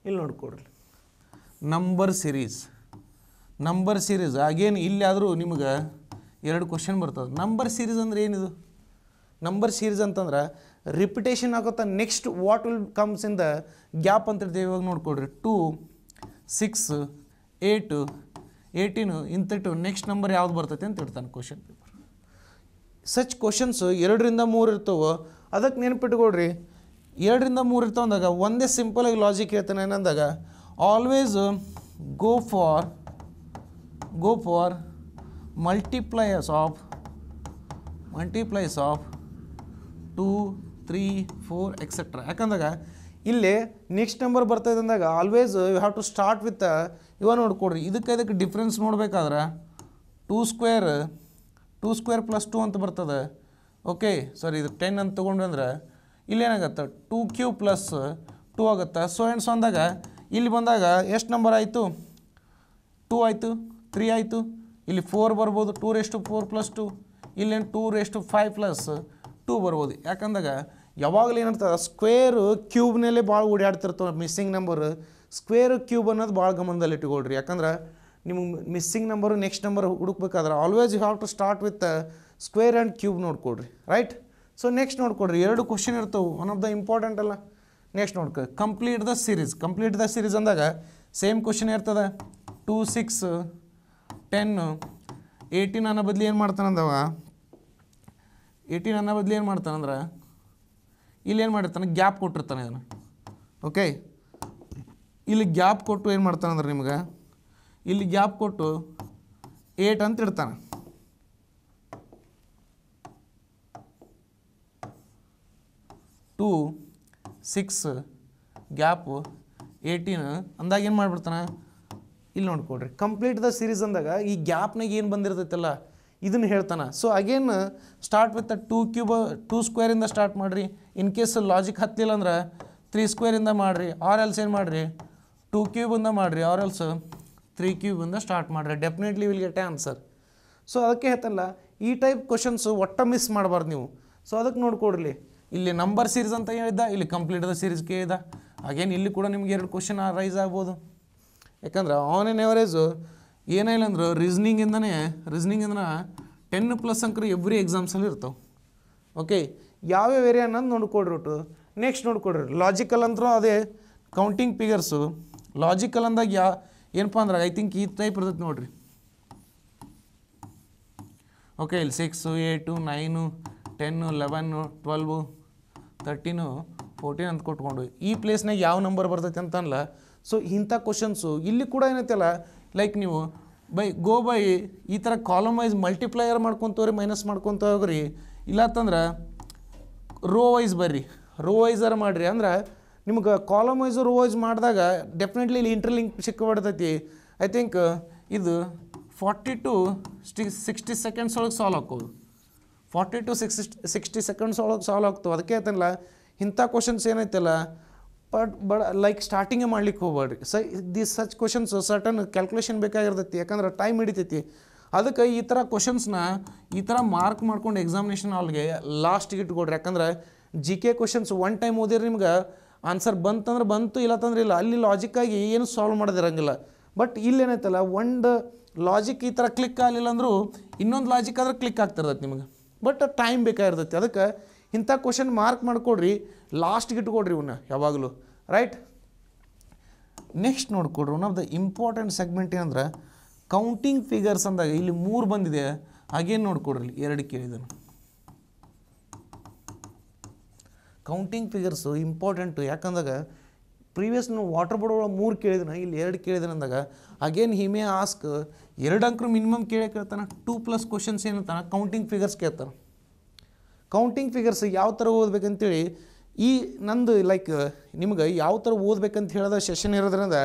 ಇಲ್ಲಿ ನೋಡ್ಕೊಡ್ರಿ ನಂಬರ್ ಸಿರೀಸ್ ನಂಬರ್ ಸಿರೀಸ್ ಆಗೇನು ಇಲ್ಲಾದರೂ ನಿಮ್ಗೆ ಎರಡು ಕ್ವಶನ್ ಬರ್ತದೆ ನಂಬರ್ ಸೀರೀಸ್ ಅಂದ್ರೆ ಏನಿದು ನಂಬರ್ ಸೀರೀಸ್ ಅಂತಂದ್ರೆ ರಿಪಿಟೇಷನ್ ಆಗುತ್ತೆ next what will comes in the gap ಅಂತ ಇವಾಗ ನೋಡ್ಕೊಡ್ರಿ ಟೂ ಸಿಕ್ಸ್ ಏಟು ಏಯ್ಟೀನು ಇಂಥಟ್ಟು ನೆಕ್ಸ್ಟ್ ನಂಬರ್ ಯಾವ್ದು ಬರ್ತೈತೆ ಅಂತ ಇಡ್ತಾನೆ ಕ್ವಶನ್ ಪೇಪರ್ ಸಚ್ ಕ್ವಶನ್ಸು ಎರಡರಿಂದ ಮೂರು ಇರ್ತವೆ ಅದಕ್ಕೆ ನೆನಪಿಟ್ಕೊಡ್ರಿ ಎರಡರಿಂದ ಮೂರು ಇರ್ತಾವೆ ಅಂದಾಗ ಒಂದೇ ಸಿಂಪಲಾಗಿ ಲಾಜಿಕ್ ಹೇಳ್ತಾನೆ ಏನಂದಾಗ always go for go for multipliers of multiplies of two three four etcetera ಯಾಕಂದಾಗ ಇಲ್ಲಿ ನೆಕ್ಸ್ಟ್ ನಂಬರ್ ಬರ್ತಾ ಅಂದಾಗ always you have to start with ಇವ ನೋಡ್ಕೊಡ್ರಿ ಇದಕ್ಕೆ ಇದಕ್ಕೆ ಡಿಫ್ರೆನ್ಸ್ ನೋಡ್ಬೇಕಾದ್ರೆ two square two square plus two ಅಂತ ಬರ್ತದೆ ಓಕೆ ಸಾರಿ ಇದು ಟೆನ್ ಅಂತ ತೊಗೊಂಡ್ವಿ ಅಂದ್ರೆ ಇಲ್ಲೇನಾಗತ್ತೆ ಟೂ ಕ್ಯೂ ಪ್ಲಸ್ ಟೂ ಆಗುತ್ತೆ ಸೊ ಎಂಡ್ಸ್ ಅಂದಾಗ ಇಲ್ಲಿ ಬಂದಾಗ ಎಷ್ಟು ನಂಬರ್ ಆಯಿತು ಟೂ ಆಯಿತು ತ್ರೀ ಆಯಿತು ಇಲ್ಲಿ ಫೋರ್ ಬರ್ಬೋದು ಟೂ ರೆಷ್ಟು ಫೋರ್ ಪ್ಲಸ್ ಟು ಇಲ್ಲೇನು ಟೂ ರೆಷ್ಟು ಫೈವ್ ಪ್ಲಸ್ ಟೂ ಬರ್ಬೋದು ಯಾಕಂದಾಗ ಯಾವಾಗಲೂ ಏನಂತ ಸ್ಕ್ವೇರು ಕ್ಯೂಬ್ನಲ್ಲೇ ಭಾಳ ಓಡಾಡ್ತಿರ್ತವೆ ಮಿಸ್ಸಿಂಗ್ ನಂಬರ್ ಸ್ಕ್ವೇರ್ ಕ್ಯೂಬ್ ಅನ್ನೋದು ಭಾಳ ಇಟ್ಕೊಳ್ರಿ ಯಾಕಂದ್ರೆ ನಿಮ್ಗೆ ಮಿಸ್ಸಿಂಗ್ ನಂಬರು ನೆಕ್ಸ್ಟ್ ನಂಬರ್ ಹುಡುಕ್ಬೇಕಾದ್ರೆ always you have to start with square and cube ನೋಡ್ಕೊಳ್ರಿ ರೈಟ್ ಸೊ ನೆಕ್ಸ್ಟ್ ನೋಡ್ಕೊಡ್ರಿ ಎರಡು ಕ್ವಶನ್ ಇರ್ತವೆ ಒನ್ ಆಫ್ ದ ಇಂಪಾರ್ಟೆಂಟ್ ಅಲ್ಲ ನೆಕ್ಸ್ಟ್ ನೋಡ್ಕೊ complete the series complete the series ಅಂದಾಗ ಸೇಮ್ ಕ್ವಶನ್ ಇರ್ತದೆ ಟೂ ಸಿಕ್ಸ್ ಟೆನ್ ಏಯ್ಟೀನ್ ಅನ್ನೋ ಬದಲು ಏನು ಮಾಡ್ತಾನಂದವ ಏಯ್ಟೀನ್ ಅನ್ನೋ ಬದಲು ಏನು ಮಾಡ್ತಾನಂದ್ರೆ ಇಲ್ಲಿ ಏನು ಮಾಡಿರ್ತಾನೆ ಗ್ಯಾಪ್ ಕೊಟ್ಟಿರ್ತಾನೆ ಇದನ್ನು ಓಕೆ ಇಲ್ಲಿ ಗ್ಯಾಪ್ ಕೊಟ್ಟು ಏನು ಮಾಡ್ತಾನೆ ಅಂದ್ರೆ ನಿಮ್ಗೆ ಇಲ್ಲಿ ಗ್ಯಾಪ್ ಕೊಟ್ಟು ಏಟ್ ಅಂತ ಇಡ್ತಾನೆ ಟು ಸಿಕ್ಸ್ ಗ್ಯಾಪು ಏಯ್ಟೀನ್ ಅಂದಾಗ ಏನು ಮಾಡಿಬಿಡ್ತಾನೆ ಇಲ್ಲಿ ನೋಡ್ಕೊಡ್ರಿ ಕಂಪ್ಲೀಟ್ ದ ಸೀರೀಸ್ ಅಂದಾಗ ಈ ಗ್ಯಾಪ್ನಾಗ ಏನು ಬಂದಿರ್ತೈತಲ್ಲ ಇದನ್ನು ಹೇಳ್ತಾನೆ so again start with two cube two ಸ್ಕ್ವೇರಿಂದ ಸ್ಟಾರ್ಟ್ ಮಾಡಿರಿ ಇನ್ ಕೇಸ್ ಲಾಜಿಕ್ ಹತ್ತಲಿಲ್ಲ ಅಂದ್ರೆ ತ್ರೀ ಸ್ಕ್ವೇರಿಂದ ಮಾಡಿರಿ ಆರ್ ಎಲ್ಸ್ ಏನು ಮಾಡಿರಿ ಟೂ ಕ್ಯೂಬಿಂದ ಮಾಡಿರಿ ಎಲ್ಸ್ ತ್ರೀ ಕ್ಯೂಬಿಂದ ಸ್ಟಾರ್ಟ್ ಮಾಡಿರಿ definitely will get answer so ಅದಕ್ಕೆ ಹೇಳ್ತಲ್ಲ ಈ ಟೈಪ್ ಕ್ವಶನ್ಸು ಒಟ್ಟ ಮಿಸ್ ಮಾಡಬಾರ್ದು ನೀವು ಸೊ ಅದಕ್ಕೆ ನೋಡ್ಕೊಡ್ರಿ ಇಲ್ಲಿ ನಂಬರ್ ಸೀರೀಸ್ ಅಂತ ಹೇಳಿದ್ದ ಇಲ್ಲಿ ಕಂಪ್ಲೀಟ್ ಅದ ಸೀರೀಸ್ ಕೇಳಿದ ಅಗೇನ್ ಇಲ್ಲಿ ಕೂಡ ನಿಮ್ಗೆ ಎರಡು ಕ್ವಶನ್ ರೈಸ್ ಆಗ್ಬೋದು ಯಾಕಂದ್ರೆ ಆನ್ ಎನ್ ಎವರೇಜು ಏನಿಲ್ಲ ಅಂದ್ರೆ ರೀಸ್ನಿಂಗಿಂದನೇ ರೀಸ್ನಿಂಗಿಂದ ಟೆನ್ ಪ್ಲಸ್ ಅಂಕರು ಎವ್ರಿ ಎಕ್ಸಾಮ್ಸಲ್ಲಿ ಇರ್ತವೆ ಓಕೆ ಯಾವ್ಯಾವ ಏರಿಯಾ ಅನ್ನೋದು ನೋಡ್ಕೊಡ್ರಿ ನೆಕ್ಸ್ಟ್ ನೋಡ್ಕೊಡ್ರಿ ಲಾಜಿಕಲ್ ಅಂದರೂ ಅದೇ ಕೌಂಟಿಂಗ್ ಫಿಗರ್ಸು ಲಾಜಿಕಲ್ ಅಂದಾಗ ಯಾ ಏನಪ್ಪ ಅಂದ್ರೆ ಐ ಥಿಂಕ್ ಈ ಟೈಪ್ ಇರ್ತೈತೆ ನೋಡಿರಿ ಓಕೆ ಇಲ್ಲಿ six eight nine ten eleven twelve thirteen fourteen ಅಂತ ಕೊಟ್ಕೊಂಡು ಈ ಪ್ಲೇಸ್ನಾಗ ಯಾವ ನಂಬರ್ ಬರ್ತೈತೆ ಅನ್ನಲ್ಲ ಸೊ ಇಂಥ ಕ್ವಶನ್ಸು ಇಲ್ಲಿ ಕೂಡ ಏನೈತಲ್ಲ ಲೈಕ್ ನೀವು ಬೈ ಗೋ ಬೈ ಈ ಥರ ಕಾಲಮ್ ವೈಸ್ ಮಲ್ಟಿಪ್ಲೈಯರ್ ಮಾಡ್ಕೊತವ್ರಿ ಮೈನಸ್ ಮಾಡ್ಕೊತ ಹೋಗ್ರಿ ಇಲ್ಲ ಅಂತಂದ್ರೆ ರೋ ವೈಸ್ ಬರ್ರಿ ರೋ ವೈಸರ್ ಮಾಡಿರಿ ಅಂದ್ರೆ ನಿಮ್ಗೆ ಕಾಲಮ್ ವೈಸ್ ರೋ ವೈಸ್ ಮಾಡಿದಾಗ ಡೆಫಿನೆಟ್ಲಿ ಇಲ್ಲಿ ಇಂಟರ್ಲಿಂಕ್ ಸಿಕ್ಕಿಬಿಡ್ತೈತಿ ಐ ಥಿಂಕ್ uh, ಇದು ಫಾರ್ಟಿ ಟು ಸ್ಟಿ ಸಿಕ್ಸ್ಟಿ ಸೆಕೆಂಡ್ಸ್ ಒಳಗೆ ಸಾಲ್ವ್ ಹಾಕೋದು forty to sixty sixty seconds ಒಳಗೆ ಸಾಲ್ವ್ ಆಗ್ತವೆ ಅದಕ್ಕೆ ಐತಲ್ಲ ಇಂಥ ಕ್ವಶನ್ಸ್ ಏನೈತಲ್ಲ ಬಟ್ ಬಡ ಲೈಕ್ ಸ್ಟಾರ್ಟಿಂಗೇ ಮಾಡ್ಲಿಕ್ಕೆ ಹೋಗ್ಬೇಡ್ರಿ ಸ the such questions certain calculation ಬೇಕಾಗಿರ್ತೈತಿ ಯಾಕಂದ್ರೆ ಟೈಮ್ ಹಿಡಿತೈತಿ ಅದಕ್ಕೆ ಈ ಥರ ಕ್ವಶನ್ಸ್ನ ಈ ಥರ ಮಾರ್ಕ್ ಮಾಡ್ಕೊಂಡು ಎಕ್ಸಾಮಿನೇಷನ್ ಹಾಲ್ಗೆ ಲಾಸ್ಟಿಗೆ ಇಟ್ಕೊಡ್ರಿ ಯಾಕಂದ್ರೆ G K questions one time ಓದಿರಿ ನಿಮ್ಗೆ ಆನ್ಸರ್ ಬಂತಂದ್ರೆ ಬಂತು ಇಲ್ಲ ತಂದ್ರೆ ಇಲ್ಲ ಅಲ್ಲಿ ಲಾಜಿಕ್ಕಾಗಿ ಏನು ಸಾಲ್ವ್ ಮಾಡೋದಿರಂಗಿಲ್ಲ ಬಟ್ ಇಲ್ಲೇನೈತಲ್ಲ ಒಂದು ಲಾಜಿಕ್ ಈ ಥರ ಕ್ಲಿಕ್ ಆಗಲಿಲ್ಲ ಅಂದರೂ ಇನ್ನೊಂದು ಲಾಜಿಕ್ ಆದ್ರೆ ಕ್ಲಿಕ್ ಆಗ್ತಿರ್ತೈತೆ ನಿಮಗೆ ಬಟ್ ಟೈಮ್ ಬೇಕಾಗಿರ್ತೈತಿ ಅದಕ್ಕೆ ಇಂಥ ಕ್ವಶನ್ ಮಾರ್ಕ್ ಮಾಡಿಕೊಡ್ರಿ ಲಾಸ್ಟ್ಗೆ ಇಟ್ಕೊಡ್ರಿ ಇವನ್ನ ಯಾವಾಗಲೂ ರೈಟ್ ನೆಕ್ಸ್ಟ್ ನೋಡ್ಕೊಡ್ರಿ one of the important segment ಏನಂದ್ರೆ ಕೌಂಟಿಂಗ್ ಫಿಗರ್ಸ್ ಅಂದಾಗ ಇಲ್ಲಿ ಮೂರು ಬಂದಿದೆ ಹಾಗೇನು ನೋಡ್ಕೊಡ್ರಿ ಎರಡು ಕೇಳಿದನು ಕೌಂಟಿಂಗ್ ಫಿಗರ್ಸು ಇಂಪಾರ್ಟೆಂಟು ಯಾಕಂದಾಗ ನಾವು ವಾಟರ್ ಬೋರ್ಡ್ ಒಳಗೆ ಮೂರು ಕೇಳಿದ್ನ ಇಲ್ಲಿ ಎರಡು ಕೇಳಿದ್ರೆ ಅಂದಾಗ ಅಗೇನ್ ಹಿಮೆ ಆಸ್ಕ್ ಎರಡು ಅಂಕರು ಮಿನಿಮಮ್ ಕೇಳಿ ಕೇಳ್ತಾನೆ ಟೂ ಪ್ಲಸ್ ಕ್ವಶನ್ಸ್ ಏನಂತಾನೆ ಕೌಂಟಿಂಗ್ ಫಿಗರ್ಸ್ ಕೇಳ್ತಾನೆ ಕೌಂಟಿಂಗ್ ಫಿಗರ್ಸ್ ಯಾವ ಥರ ಹೇಳಿ ಈ ನಂದು ಲೈಕ್ ನಿಮ್ಗೆ ಯಾವ ಥರ ಓದ್ಬೇಕಂತ ಹೇಳಿದ ಸೆಷನ್ ಇರೋದ್ರಿಂದ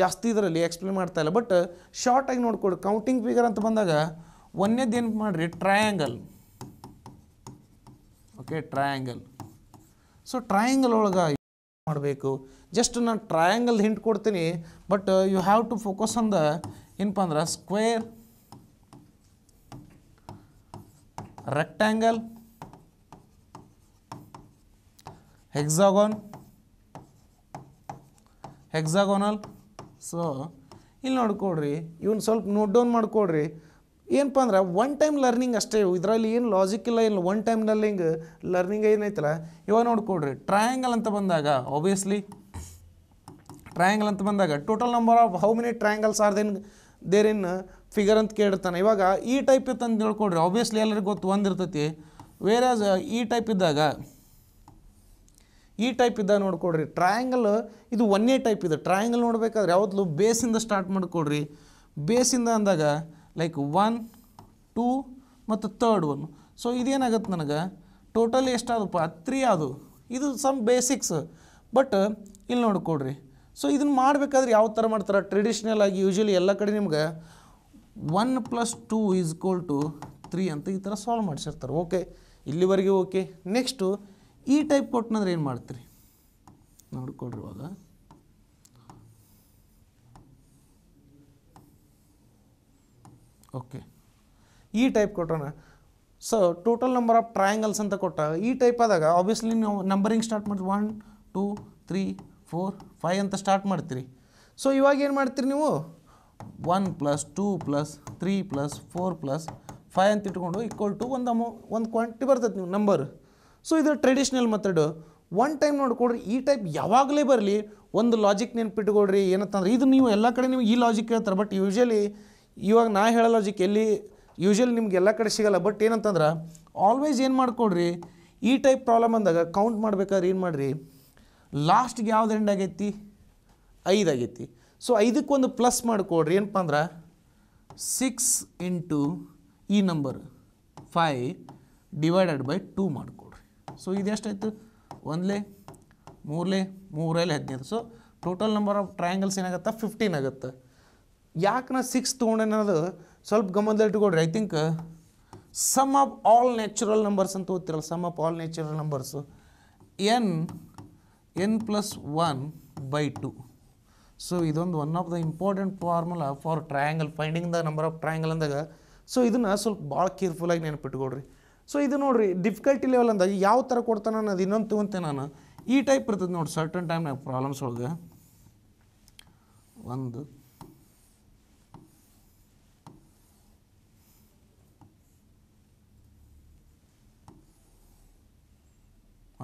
ಜಾಸ್ತಿ ಇದರಲ್ಲಿ ಎಕ್ಸ್ಪ್ಲೇನ್ ಮಾಡ್ತಾ ಇಲ್ಲ ಬಟ್ ಶಾರ್ಟಾಗಿ ನೋಡ್ಕೊಡು ಕೌಂಟಿಂಗ್ ಫಿಗರ್ ಅಂತ ಬಂದಾಗ ಒಂದೇದು ಏನು ಮಾಡಿರಿ triangle okay triangle so triangle ಒಳಗೆ ಮಾಡಬೇಕು ಜಸ್ಟ್ ನಾನು ಟ್ರಯಾಂಗಲ್ ಹಿಂಟ್ ಕೊಡ್ತೀನಿ but you have to focus ಅಂದ ಏನಪ್ಪ ಅಂದ್ರೆ square rectangle hexagon hexagonal so ಇಲ್ಲಿ ನೋಡ್ಕೊಡ್ರಿ ಇವನ್ ಸ್ವಲ್ಪ ನೋಟ್ ಡೌನ್ ಮಾಡ್ಕೊಡ್ರಿ ಏನಪ್ಪ ಅಂದ್ರೆ ಒನ್ ಟೈಮ್ ಲರ್ನಿಂಗ್ ಅಷ್ಟೇ ಇದರಲ್ಲಿ ಏನು ಲಾಜಿಕ್ ಇಲ್ಲ ಇಲ್ಲ ಒನ್ ಟೈಮ್ ಲರ್ನಿಂಗ್ ಲರ್ನಿಂಗ್ ಏನೈತಲ್ಲ ಇವಾಗ ನೋಡ್ಕೊಡ್ರಿ ಟ್ರಯಾಂಗಲ್ ಅಂತ ಬಂದಾಗ ಆಬ್ವಿಯಸ್ಲಿ ಟ್ರಯಾಂಗಲ್ ಅಂತ ಬಂದಾಗ total number of how many triangles are then there in figure ಅಂತ ಕೇಳಿರ್ತಾನೆ ಇವಾಗ ಈ ಟೈಪ್ ಇತ್ತು ಅಂತ ಹೇಳ್ಕೊಡ್ರಿ ಆಬ್ವಿಯಸ್ಲಿ ಎಲ್ಲರಿಗೂ ಗೊತ್ತು ಒಂದಿರ್ತೈತಿ ವೇರ್ ಆಸ್ uh, ಈ ಟೈಪ್ ಇದ್ದಾಗ ಈ ಟೈಪ್ ಇದ್ದಾಗ ನೋಡ್ಕೊಡ್ರಿ ಟ್ರಯಾಂಗಲ್ ಇದು ಒನ್ನೇ ಟೈಪ್ ಇದೆ ಟ್ರಯಾಂಗಲ್ ನೋಡ್ಬೇಕಾದ್ರೆ ಯಾವತ್ತೂ ಬೇಸಿಂದ ಸ್ಟಾರ್ಟ್ ಮಾಡಿಕೊಡ್ರಿ ಬೇಸಿಂದ ಅಂದಾಗ ಲೈಕ್ ಒನ್ ಟೂ ಮತ್ತು ತರ್ಡ್ ಒನ್ ಸೊ ಇದೇನಾಗತ್ತೆ ನನಗೆ ಟೋಟಲ್ ಎಷ್ಟಾದಪ್ಪ ತ್ರೀ ಅದು ಇದು ಸಮ್ ಬೇಸಿಕ್ಸ್ ಬಟ್ ಇಲ್ಲಿ ನೋಡ್ಕೊಡ್ರಿ ಸೊ ಇದನ್ನು ಮಾಡಬೇಕಾದ್ರೆ ಯಾವ ಥರ ಮಾಡ್ತಾರೆ ಟ್ರೆಡಿಷ್ನಲ್ ಆಗಿ ಯೂಶ್ವಲಿ ಎಲ್ಲ ಕಡೆ ನಿಮ್ಗೆ one plus two is equal to three ಅಂತ ಈ ಥರ ಸಾಲ್ವ್ ಮಾಡಿಸಿರ್ತಾರೆ ಓಕೆ ಇಲ್ಲಿವರೆಗೆ ಓಕೆ ನೆಕ್ಸ್ಟು ಈ ಟೈಪ್ ಕೊಟ್ಟನಂದ್ರೆ ಏನು ಮಾಡ್ತೀರಿ ನೋಡ್ಕೊಡ್ರಿ ಇವಾಗ ಓಕೆ ಈ ಟೈಪ್ ಕೊಟ್ಟೋಣ so total number of triangles ಅಂತ ಕೊಟ್ಟ ಈ ಟೈಪ್ ಆದಾಗ ಆಬ್ವಿಯಸ್ಲಿ ನೀವು ನಂಬರಿಂಗ್ ಸ್ಟಾರ್ಟ್ ಮಾಡಿ one two three four five ಅಂತ ಸ್ಟಾರ್ಟ್ ಮಾಡ್ತೀರಿ ಸೊ ಇವಾಗ ಏನು ಮಾಡ್ತೀರಿ ನೀವು one plus two plus three plus four plus five ಅಂತ ಇಟ್ಕೊಂಡು ಈಕ್ವಲ್ ಟು ಒಂದು ಅಮೌ ಒಂದು ಕ್ವಾಂಟಿಟಿ ಬರ್ತೈತೆ ನೀವು ನಂಬರ್ ಸೊ ಇದು ಟ್ರೆಡಿಷ್ನಲ್ ಮೆಥಡು ಒನ್ ಟೈಮ್ ನೋಡ್ಕೊಡ್ರಿ ಈ ಟೈಪ್ ಯಾವಾಗಲೇ ಬರಲಿ ಒಂದು ಲಾಜಿಕ್ ನೆನ್ಪಿಟ್ಕೊಡ್ರಿ ಏನಂತಂದ್ರೆ ಇದು ನೀವು ಎಲ್ಲ ಕಡೆ ನೀವು ಈ ಲಾಜಿಕ್ ಹೇಳ್ತಾರೆ ಬಟ್ ಯೂಶ್ವಲಿ ಇವಾಗ ನಾ ಹೇಳಲ್ಲ ಲಾಜಿಕ್ ಎಲ್ಲಿ ಯೂಶ್ವಲಿ ನಿಮ್ಗೆ ಎಲ್ಲ ಕಡೆ ಸಿಗಲ್ಲ ಬಟ್ ಏನಂತಂದ್ರೆ ಆಲ್ವೇಸ್ ಏನು ಮಾಡಿಕೊಡ್ರಿ ಈ ಟೈಪ್ ಪ್ರಾಬ್ಲಮ್ ಅಂದಾಗ ಕೌಂಟ್ ಮಾಡ್ಬೇಕಾದ್ರೆ ಏನು ಮಾಡಿರಿ ಲಾಸ್ಟ್ಗೆ ಯಾವ್ದು ಎಂಡ್ ಆಗೈತಿ ಐದು ಆಗೈತಿ ಸೊ ಐದಕ್ಕೊಂದು ಪ್ಲಸ್ ಮಾಡಿಕೊಡ್ರಿ ಏನಪ್ಪ ಅಂದ್ರೆ ಸಿಕ್ಸ್ ಇಂಟು ಈ number five divided by two ಮಾಡಿಕೊಡ್ರಿ ಸೊ ಇದು ಎಷ್ಟಾಯಿತು ಒಂದಲೇ ಮೂರಲೇ ಮೂರಲ್ಲೇ ಹದಿನೈದು so total number of triangles ಏನಾಗುತ್ತಾ ಫಿಫ್ಟೀನ್ ಆಗುತ್ತೆ ಯಾಕೆ ನಾ ಸಿಕ್ಸ್ ತೊಗೊಂಡೇನೆ ಅನ್ನೋದು ಸ್ವಲ್ಪ ಗಮನದಲ್ಲಿಟ್ಕೊಡ್ರಿ I think sum of all natural numbers ಅಂತ ಓದ್ತಿರಲ್ಲ sum of all natural numbers N N plus one by two so ಇದೊಂದು one of the important formula for triangle finding the number of triangle ಅಂದಾಗ so ಇದನ್ನು ಸ್ವಲ್ಪ ಭಾಳ ಕೇರ್ಫುಲ್ಲಾಗಿ ನೆನಪಿಟ್ಕೊಡ್ರಿ so ಇದು ನೋಡಿರಿ difficulty level ಅಂದಾಗ ಯಾವ ಥರ ಕೊಡ್ತಾನೆ ಅನ್ನೋದು ಇನ್ನೊಂದು ತಗೊಂತೆ ನಾನು ಈ ಟೈಪ್ ಇರ್ತದೆ ನೋಡಿ ಸರ್ಟನ್ ಟೈಮ್ನಾಗ ಪ್ರಾಬ್ಲಮ್ಸ್ ಒಳಗೆ ಒಂದು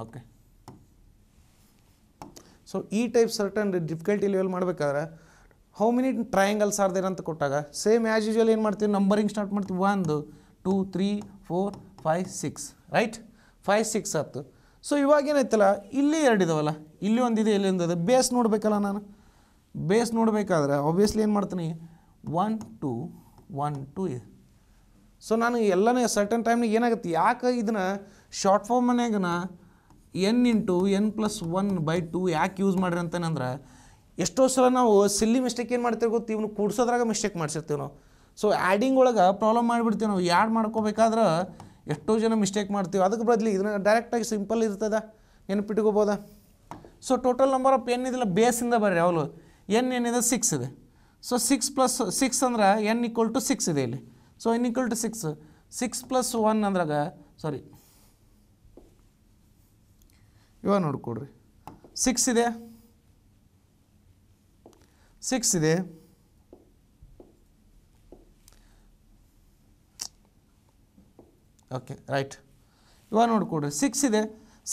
ಓಕೆ ಸೊ ಈ ಟೈಪ್ ಸರ್ಟನ್ ಡಿಫಿಕಲ್ಟಿ ಲೆವೆಲ್ ಮಾಡಬೇಕಾದ್ರೆ ಹೌ ಮೆನಿ ಟ್ರಯಾಂಗಲ್ಸ್ ಆರ್ ಅಂತ ಕೊಟ್ಟಾಗ ಸೇಮ್ ಆ್ಯಸ್ ಏನು ಮಾಡ್ತೀವಿ ನಂಬರಿಂಗ್ ಸ್ಟಾರ್ಟ್ ಮಾಡ್ತೀವಿ ಒಂದು two three four five six right five six ಹತ್ತು ಸೊ ಇವಾಗ ಏನಾಯ್ತಲ್ಲ ಇಲ್ಲಿ ಎರಡು ಇದಾವಲ್ಲ ಇಲ್ಲಿ ಒಂದಿದೆ ಇಲ್ಲಿ ಒಂದಿದೆ ಬೇಸ್ ನೋಡಬೇಕಲ್ಲ ನಾನು ಬೇಸ್ ನೋಡಬೇಕಾದ್ರೆ ಆಬ್ವಿಯಸ್ಲಿ ಏನು ಮಾಡ್ತೀನಿ ಒನ್ ಟು ಒನ್ ಟು ಇದೆ ಸೊ ನಾನು ಎಲ್ಲನೇ ಸರ್ಟನ್ ಟೈಮ್ನಾಗ ಏನಾಗುತ್ತೆ ಯಾಕೆ ಇದನ್ನ ಶಾರ್ಟ್ ಫಾರ್ಮ್ ಫಾರ್ಮ್ನಾಗನ N into N plus one by two ಯಾಕೆ ಯೂಸ್ ಮಾಡ್ರಿ ಅಂತಾನಂದ್ರೆ ಎಷ್ಟೋ ಸಲ ನಾವು ಸಿಲ್ಲಿ ಮಿಸ್ಟೇಕ್ ಏನು ಮಾಡ್ತೀವಿ ಗೊತ್ತು ಇವನು ಕೂಡ್ಸೋದ್ರಾಗ ಮಿಸ್ಟೇಕ್ ಮಾಡ್ಸಿರ್ತೀವಿ ನಾವು ಸೊ ಆ್ಯಡಿಂಗ್ ಒಳಗೆ ಪ್ರಾಬ್ಲಮ್ ಮಾಡಿಬಿಡ್ತೀವಿ ನಾವು ಯಾಡ್ ಮಾಡ್ಕೋಬೇಕಾದ್ರೆ ಎಷ್ಟೋ ಜನ ಮಿಸ್ಟೇಕ್ ಮಾಡ್ತೀವಿ ಅದಕ್ಕೆ ಬದಲಿ ಇದನ್ನ ಡೈರೆಕ್ಟಾಗಿ ಸಿಂಪಲ್ ಇರ್ತದೆ ನೆನಪಿಟ್ಕೋಬೋದ so total number of N ಇದೆಲ್ಲ ಬೇಸಿಂದ ಬರ್ರಿ ಅವಳು ಎನ್ ಏನಿದೆ ಸಿಕ್ಸ್ ಇದೆ ಸೊ ಸಿಕ್ಸ್ ಪ್ಲಸ್ ಸಿಕ್ಸ್ ಅಂದ್ರೆ ಎನ್ ಈಕ್ವಲ್ ಟು ಸಿಕ್ಸ್ ಇದೆ ಇಲ್ಲಿ so N equal to six six plus one ಅಂದ್ರಾಗ ಸಾರಿ ಇವಾಗ ನೋಡ್ಕೊಡ್ರಿ ಸಿಕ್ಸ್ ಇದೆ ಸಿಕ್ಸ್ ಇದೆ ಓಕೆ ರೈಟ್ ಇವಾಗ ನೋಡ್ಕೊಡ್ರಿ ಸಿಕ್ಸ್ ಇದೆ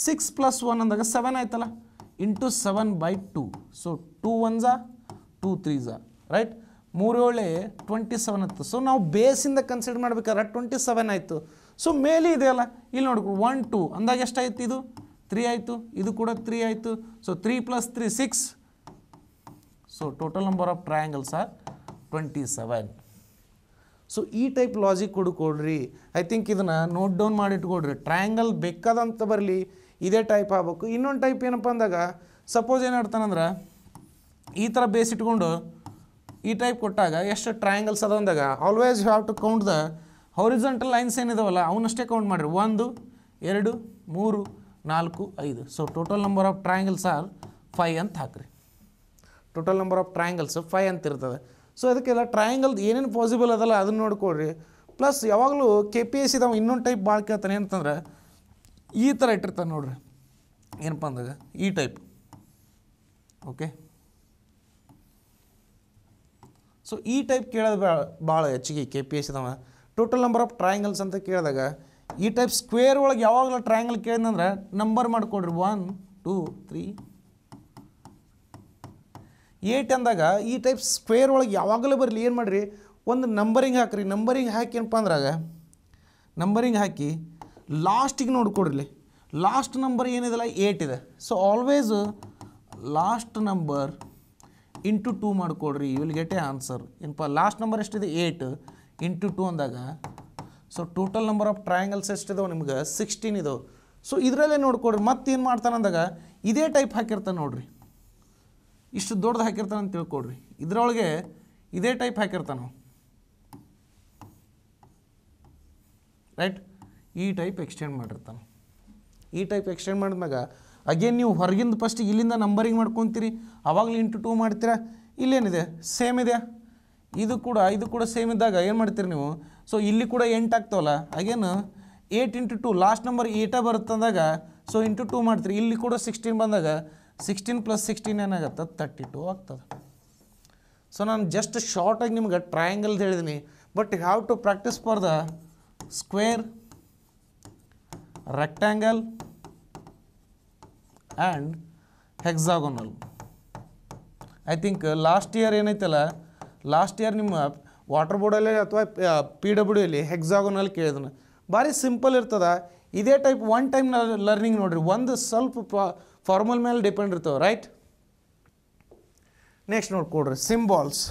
ಸಿಕ್ಸ್ ಪ್ಲಸ್ ಒನ್ ಅಂದಾಗ ಸೆವೆನ್ ಆಯ್ತಲ್ಲ into seven by two so two one ಝಾ ಟೂ ತ್ರೀ ಝಾ ರೈಟ್ ಮೂರೇಳೆ ಟ್ವೆಂಟಿ ಸೆವೆನ್ ಆಯ್ತು ಸೊ ನಾವು ಬೇಸಿಂದ ಕನ್ಸಿಡರ್ ಮಾಡ್ಬೇಕಾದ್ರೆ ಟ್ವೆಂಟಿ ಸೆವೆನ್ ಆಯಿತು ಸೊ ಮೇಲೆ ಇದೆಯಲ್ಲ ಇಲ್ಲಿ ನೋಡ್ಕೊ ಒನ್ ಟೂ ಅಂದಾಗ ಎಷ್ಟಾಯ್ತು ಇದು ತ್ರೀ ಆಯಿತು ಇದು ಕೂಡ ತ್ರೀ ಆಯಿತು so three plus three six so total number of triangles are twenty seven so ಈ ಟೈಪ್ ಲಾಜಿಕ್ ಹುಡುಕೊಡ್ರಿ ಐ ಥಿಂಕ್ ಇದನ್ನು ನೋಟ್ ಡೌನ್ ಮಾಡಿಟ್ಕೊಡ್ರಿ ಟ್ರಯಾಂಗಲ್ ಬೇಕಾದಂತ ಬರಲಿ ಇದೇ ಟೈಪ್ ಆಗಬೇಕು ಇನ್ನೊಂದು ಟೈಪ್ ಏನಪ್ಪ ಅಂದಾಗ ಸಪೋಸ್ ಏನು ಆಡ್ತಾನಂದ್ರೆ ಈ ಥರ ಬೇಸ್ ಇಟ್ಕೊಂಡು ಈ ಟೈಪ್ ಕೊಟ್ಟಾಗ ಎಷ್ಟು ಟ್ರಯಾಂಗಲ್ಸ್ ಅದ ಅಂದಾಗ always have to count the horizontal lines ಏನಿದಾವಲ್ಲ ಅವನಷ್ಟೇ ಕೌಂಟ್ ಮಾಡಿರಿ ಒಂದು ಎರಡು ಮೂರು ನಾಲ್ಕು ಐದು so total number of triangles are five ಅಂತ ಹಾಕ್ರಿ total number of triangles five ಅಂತ ಇರ್ತದೆ ಸೊ ಅದಕ್ಕೆಲ್ಲ ಟ್ರಯಾಂಗಲ್ ಏನೇನು ಪಾಸಿಬಲ್ ಅದಲ್ಲ ಅದನ್ನು ನೋಡ್ಕೊಳ್ರಿ ಪ್ಲಸ್ ಯಾವಾಗಲೂ ಕೆ ಪಿ ಎಸ್ ಇದಾವೆ ಇನ್ನೊಂದು ಟೈಪ್ ಭಾಳ ಕೇಳ್ತಾನೆ ಏನಂತಂದ್ರೆ ಈ ಥರ ಇಟ್ಟಿರ್ತಾನೆ ನೋಡ್ರಿ ಏನಪ್ಪ ಅಂದಾಗ ಈ ಟೈಪ್ ಓಕೆ ಸೊ ಈ ಟೈಪ್ ಕೇಳೋದು ಭಾಳ ಭಾಳ ಹೆಚ್ಚಿಗೆ ಕೆ ಪಿ ಎಸ್ ಇದಾವೆ ಟೋಟಲ್ ನಂಬರ್ ಆಫ್ ಟ್ರಯಾಂಗಲ್ಸ್ ಅಂತ ಕೇಳಿದಾಗ ಈ ಟೈಪ್ ಸ್ಕ್ವೇರ್ ಒಳಗೆ ಯಾವಾಗಲೂ ಟ್ರಯಾಂಗಲ್ ಕೇಳಿದಂದ್ರೆ ನಂಬರ್ ಮಾಡಿಕೊಡ್ರಿ ಒನ್ ಟೂ ತ್ರೀ ಏಟ್ ಅಂದಾಗ ಈ ಟೈಪ್ ಸ್ಕ್ವೇರ್ ಒಳಗೆ ಯಾವಾಗಲೂ ಬರಲಿ ಏನು ಮಾಡಿರಿ ಒಂದು ನಂಬರಿಂಗ್ ಹಾಕ್ರಿ ನಂಬರಿಂಗ್ ಹಾಕಿ ಏನಪ್ಪ ಅಂದ್ರಾಗ ನಂಬರಿಂಗ್ ಹಾಕಿ ಲಾಸ್ಟಿಗೆ ನೋಡಿಕೊಡ್ರಿ ಲಾಸ್ಟ್ ನಂಬರ್ ಏನಿದೆಲ್ಲ ಏಟ್ ಇದೆ so always last number into two ಮಾಡಿಕೊಡ್ರಿ you will get a answer ಏನಪ್ಪ ಲಾಸ್ಟ್ ನಂಬರ್ ಎಷ್ಟಿದೆ ಏಟ್ ಇಂಟು ಟೂ ಅಂದಾಗ so total number of triangles ಎಷ್ಟಿದಾವೆ ನಿಮ್ಗೆ ಸಿಕ್ಸ್ಟೀನ್ ಇದಾವೆ ಸೊ ಇದರಲ್ಲೇ ನೋಡ್ಕೊಡ್ರಿ ಮತ್ತೇನು ಅಂದಾಗ ಇದೇ ಟೈಪ್ ಹಾಕಿರ್ತಾನೆ ನೋಡ್ರಿ ಇಷ್ಟು ದೊಡ್ಡದು ಹಾಕಿರ್ತಾನೆ ಅಂತ ತಿಳ್ಕೊಡ್ರಿ ಇದರೊಳಗೆ ಇದೇ ಟೈಪ್ ಹಾಕಿರ್ತಾನೆ ರೈಟ್ ಈ ಟೈಪ್ ಎಕ್ಸ್ಟೆಂಡ್ ಮಾಡಿರ್ತಾನೆ ಈ ಟೈಪ್ ಎಕ್ಸ್ಟೆಂಡ್ ಮಾಡಿದಾಗ ಅಗೇನ್ ನೀವು ಹೊರಗಿಂದ ಫಸ್ಟ್ ಇಲ್ಲಿಂದ ನಂಬರಿಂಗ್ ಮಾಡ್ಕೊತೀರಿ ಆವಾಗಲೇ ಇಂಟು ಟೂ ಮಾಡ್ತೀರಾ ಇಲ್ಲೇನಿದೆ ಸೇಮ್ ಇದೆ ಇದು ಕೂಡ ಇದು ಕೂಡ ಸೇಮ್ ಇದ್ದಾಗ ಏನು ಮಾಡ್ತೀರಿ ನೀವು ಸೊ ಇಲ್ಲಿ ಕೂಡ ಎಂಟು ಆಗ್ತಾವಲ್ಲ ಹಾಗೇನು eight into two last number ಏಟೇ ಅಂದಾಗ ಸೊ ಇಂಟು ಟೂ ಮಾಡ್ತೀರಿ ಇಲ್ಲಿ ಕೂಡ ಸಿಕ್ಸ್ಟೀನ್ ಬಂದಾಗ ಸಿಕ್ಸ್ಟೀನ್ ಪ್ಲಸ್ ಸಿಕ್ಸ್ಟೀನ್ ಏನಾಗುತ್ತೆ ತರ್ಟಿ ಟು ಆಗ್ತದೆ ಸೊ ನಾನು ಜಸ್ಟ್ ಶಾರ್ಟಾಗಿ ನಿಮ್ಗೆ ಟ್ರಯಾಂಗಲ್ದು ಹೇಳಿದ್ದೀನಿ but you to practice for the square rectangle and hexagonal I think last year ಏನೈತಲ್ಲ ಲಾಸ್ಟ್ ಇಯರ್ ನಿಮ್ಮ ವಾಟರ್ ಬೋರ್ಡಲ್ಲಿ ಅಥವಾ ಪಿ ಡಬ್ಲ್ಯೂ ಎಲ್ಲಿ ಹೆಕ್ಸಾಗೋನಲ್ಲಿ ಕೇಳಿದನು ಭಾರಿ ಸಿಂಪಲ್ ಇರ್ತದೆ ಇದೇ ಟೈಪ್ ಒನ್ ಟೈಮ್ ಲರ್ನಿಂಗ್ ನೋಡಿರಿ ಒಂದು ಸ್ವಲ್ಪ ಫಾರ್ಮಲ್ ಮೇಲೆ ಡಿಪೆಂಡ್ ಇರ್ತವೆ ರೈಟ್ ನೆಕ್ಸ್ಟ್ ನೋಡ್ಕೊಡ್ರಿ ಸಿಂಬಾಲ್ಸ್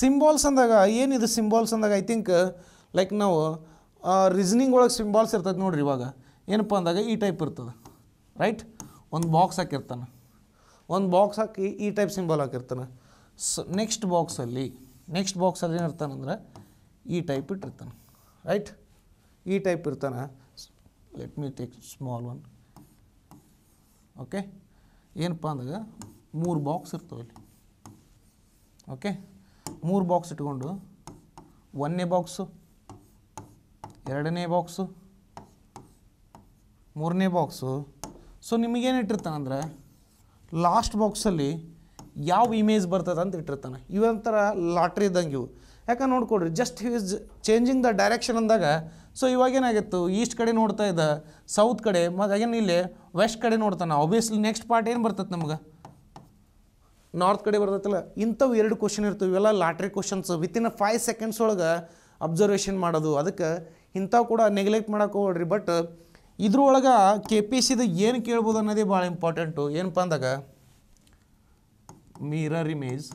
ಸಿಂಬಾಲ್ಸ್ ಅಂದಾಗ ಏನಿದು ಸಿಂಬಾಲ್ಸ್ ಅಂದಾಗ ಐ ಥಿಂಕ್ ಲೈಕ್ ನಾವು ರೀಸನಿಂಗ್ ಒಳಗೆ ಸಿಂಬಾಲ್ಸ್ ಇರ್ತದೆ ನೋಡ್ರಿ ಇವಾಗ ಏನಪ್ಪ ಅಂದಾಗ ಈ ಟೈಪ್ ಇರ್ತದೆ ರೈಟ್ ಒಂದು ಬಾಕ್ಸ್ ಹಾಕಿರ್ತಾನೆ ಒಂದು ಬಾಕ್ಸ್ ಹಾಕಿ ಈ ಟೈಪ್ ಸಿಂಬಲ್ ಹಾಕಿರ್ತಾನೆ ಸ ನೆಕ್ಸ್ಟ್ ಬಾಕ್ಸಲ್ಲಿ ನೆಕ್ಸ್ಟ್ ಬಾಕ್ಸಲ್ಲಿ ಏನಿರ್ತಾನಂದ್ರೆ ಈ ಟೈಪ್ ಇಟ್ಟಿರ್ತಾನೆ ರೈಟ್ ಈ ಟೈಪ್ ಇರ್ತಾನೆ let me take small one okay ಏನಪ್ಪ ಅಂದಾಗ ಮೂರು ಬಾಕ್ಸ್ ಇರ್ತವೆ ಇಲ್ಲಿ ಓಕೆ ಮೂರು ಬಾಕ್ಸ್ ಇಟ್ಕೊಂಡು ಒಂದನೇ ಬಾಕ್ಸು ಎರಡನೇ ಬಾಕ್ಸು ಮೂರನೇ ಬಾಕ್ಸು ಸೊ ನಿಮಗೇನು ಇಟ್ಟಿರ್ತಾನಂದ್ರೆ ಲಾಸ್ಟ್ ಬಾಕ್ಸಲ್ಲಿ ಯಾವ ಇಮೇಜ್ ಬರ್ತದೆ ಅಂತ ಇಟ್ಟಿರ್ತಾನೆ ಇವಂಥರ ಲಾಟ್ರಿ ಇದ್ದಂಗೆ ಇವು ಯಾಕೆ ನೋಡ್ಕೊಡ್ರಿ just he is changing the direction ಅಂದಾಗ ಸೊ ಇವಾಗೇನಾಗಿತ್ತು ಈಸ್ಟ್ ಕಡೆ ನೋಡ್ತಾ ಇದ್ದ ಸೌತ್ ಕಡೆ ಅಗೇನು ಇಲ್ಲಿ ವೆಸ್ಟ್ ಕಡೆ ನೋಡ್ತಾನೆ ಆಬ್ವಿಯಸ್ಲಿ ನೆಕ್ಸ್ಟ್ ಪಾರ್ಟ್ ಏನು ಬರ್ತದೆ ನಮ್ಗೆ ನಾರ್ತ್ ಕಡೆ ಬರ್ತೈತಲ್ಲ ಇಂಥವು ಎರಡು ಕ್ವಶನ್ ಇರ್ತವೆ ಇವೆಲ್ಲ lottery questions within a five seconds ಒಳಗೆ ಅಬ್ಸರ್ವೇಷನ್ ಮಾಡೋದು ಅದಕ್ಕೆ ಇಂಥವು ಕೂಡ ನೆಗ್ಲೆಕ್ಟ್ ಮಾಡೋಕೆ ಹೋಗ್ರಿ ಬಟ್ ಇದ್ರೊಳಗೆ ಕೆ ಪಿ ಸಿದ ಏನು ಕೇಳ್ಬೋದು ಅನ್ನೋದೇ ಭಾಳ ಇಂಪಾರ್ಟೆಂಟು ಏನಪ್ಪ ಅಂದಾಗ mirror image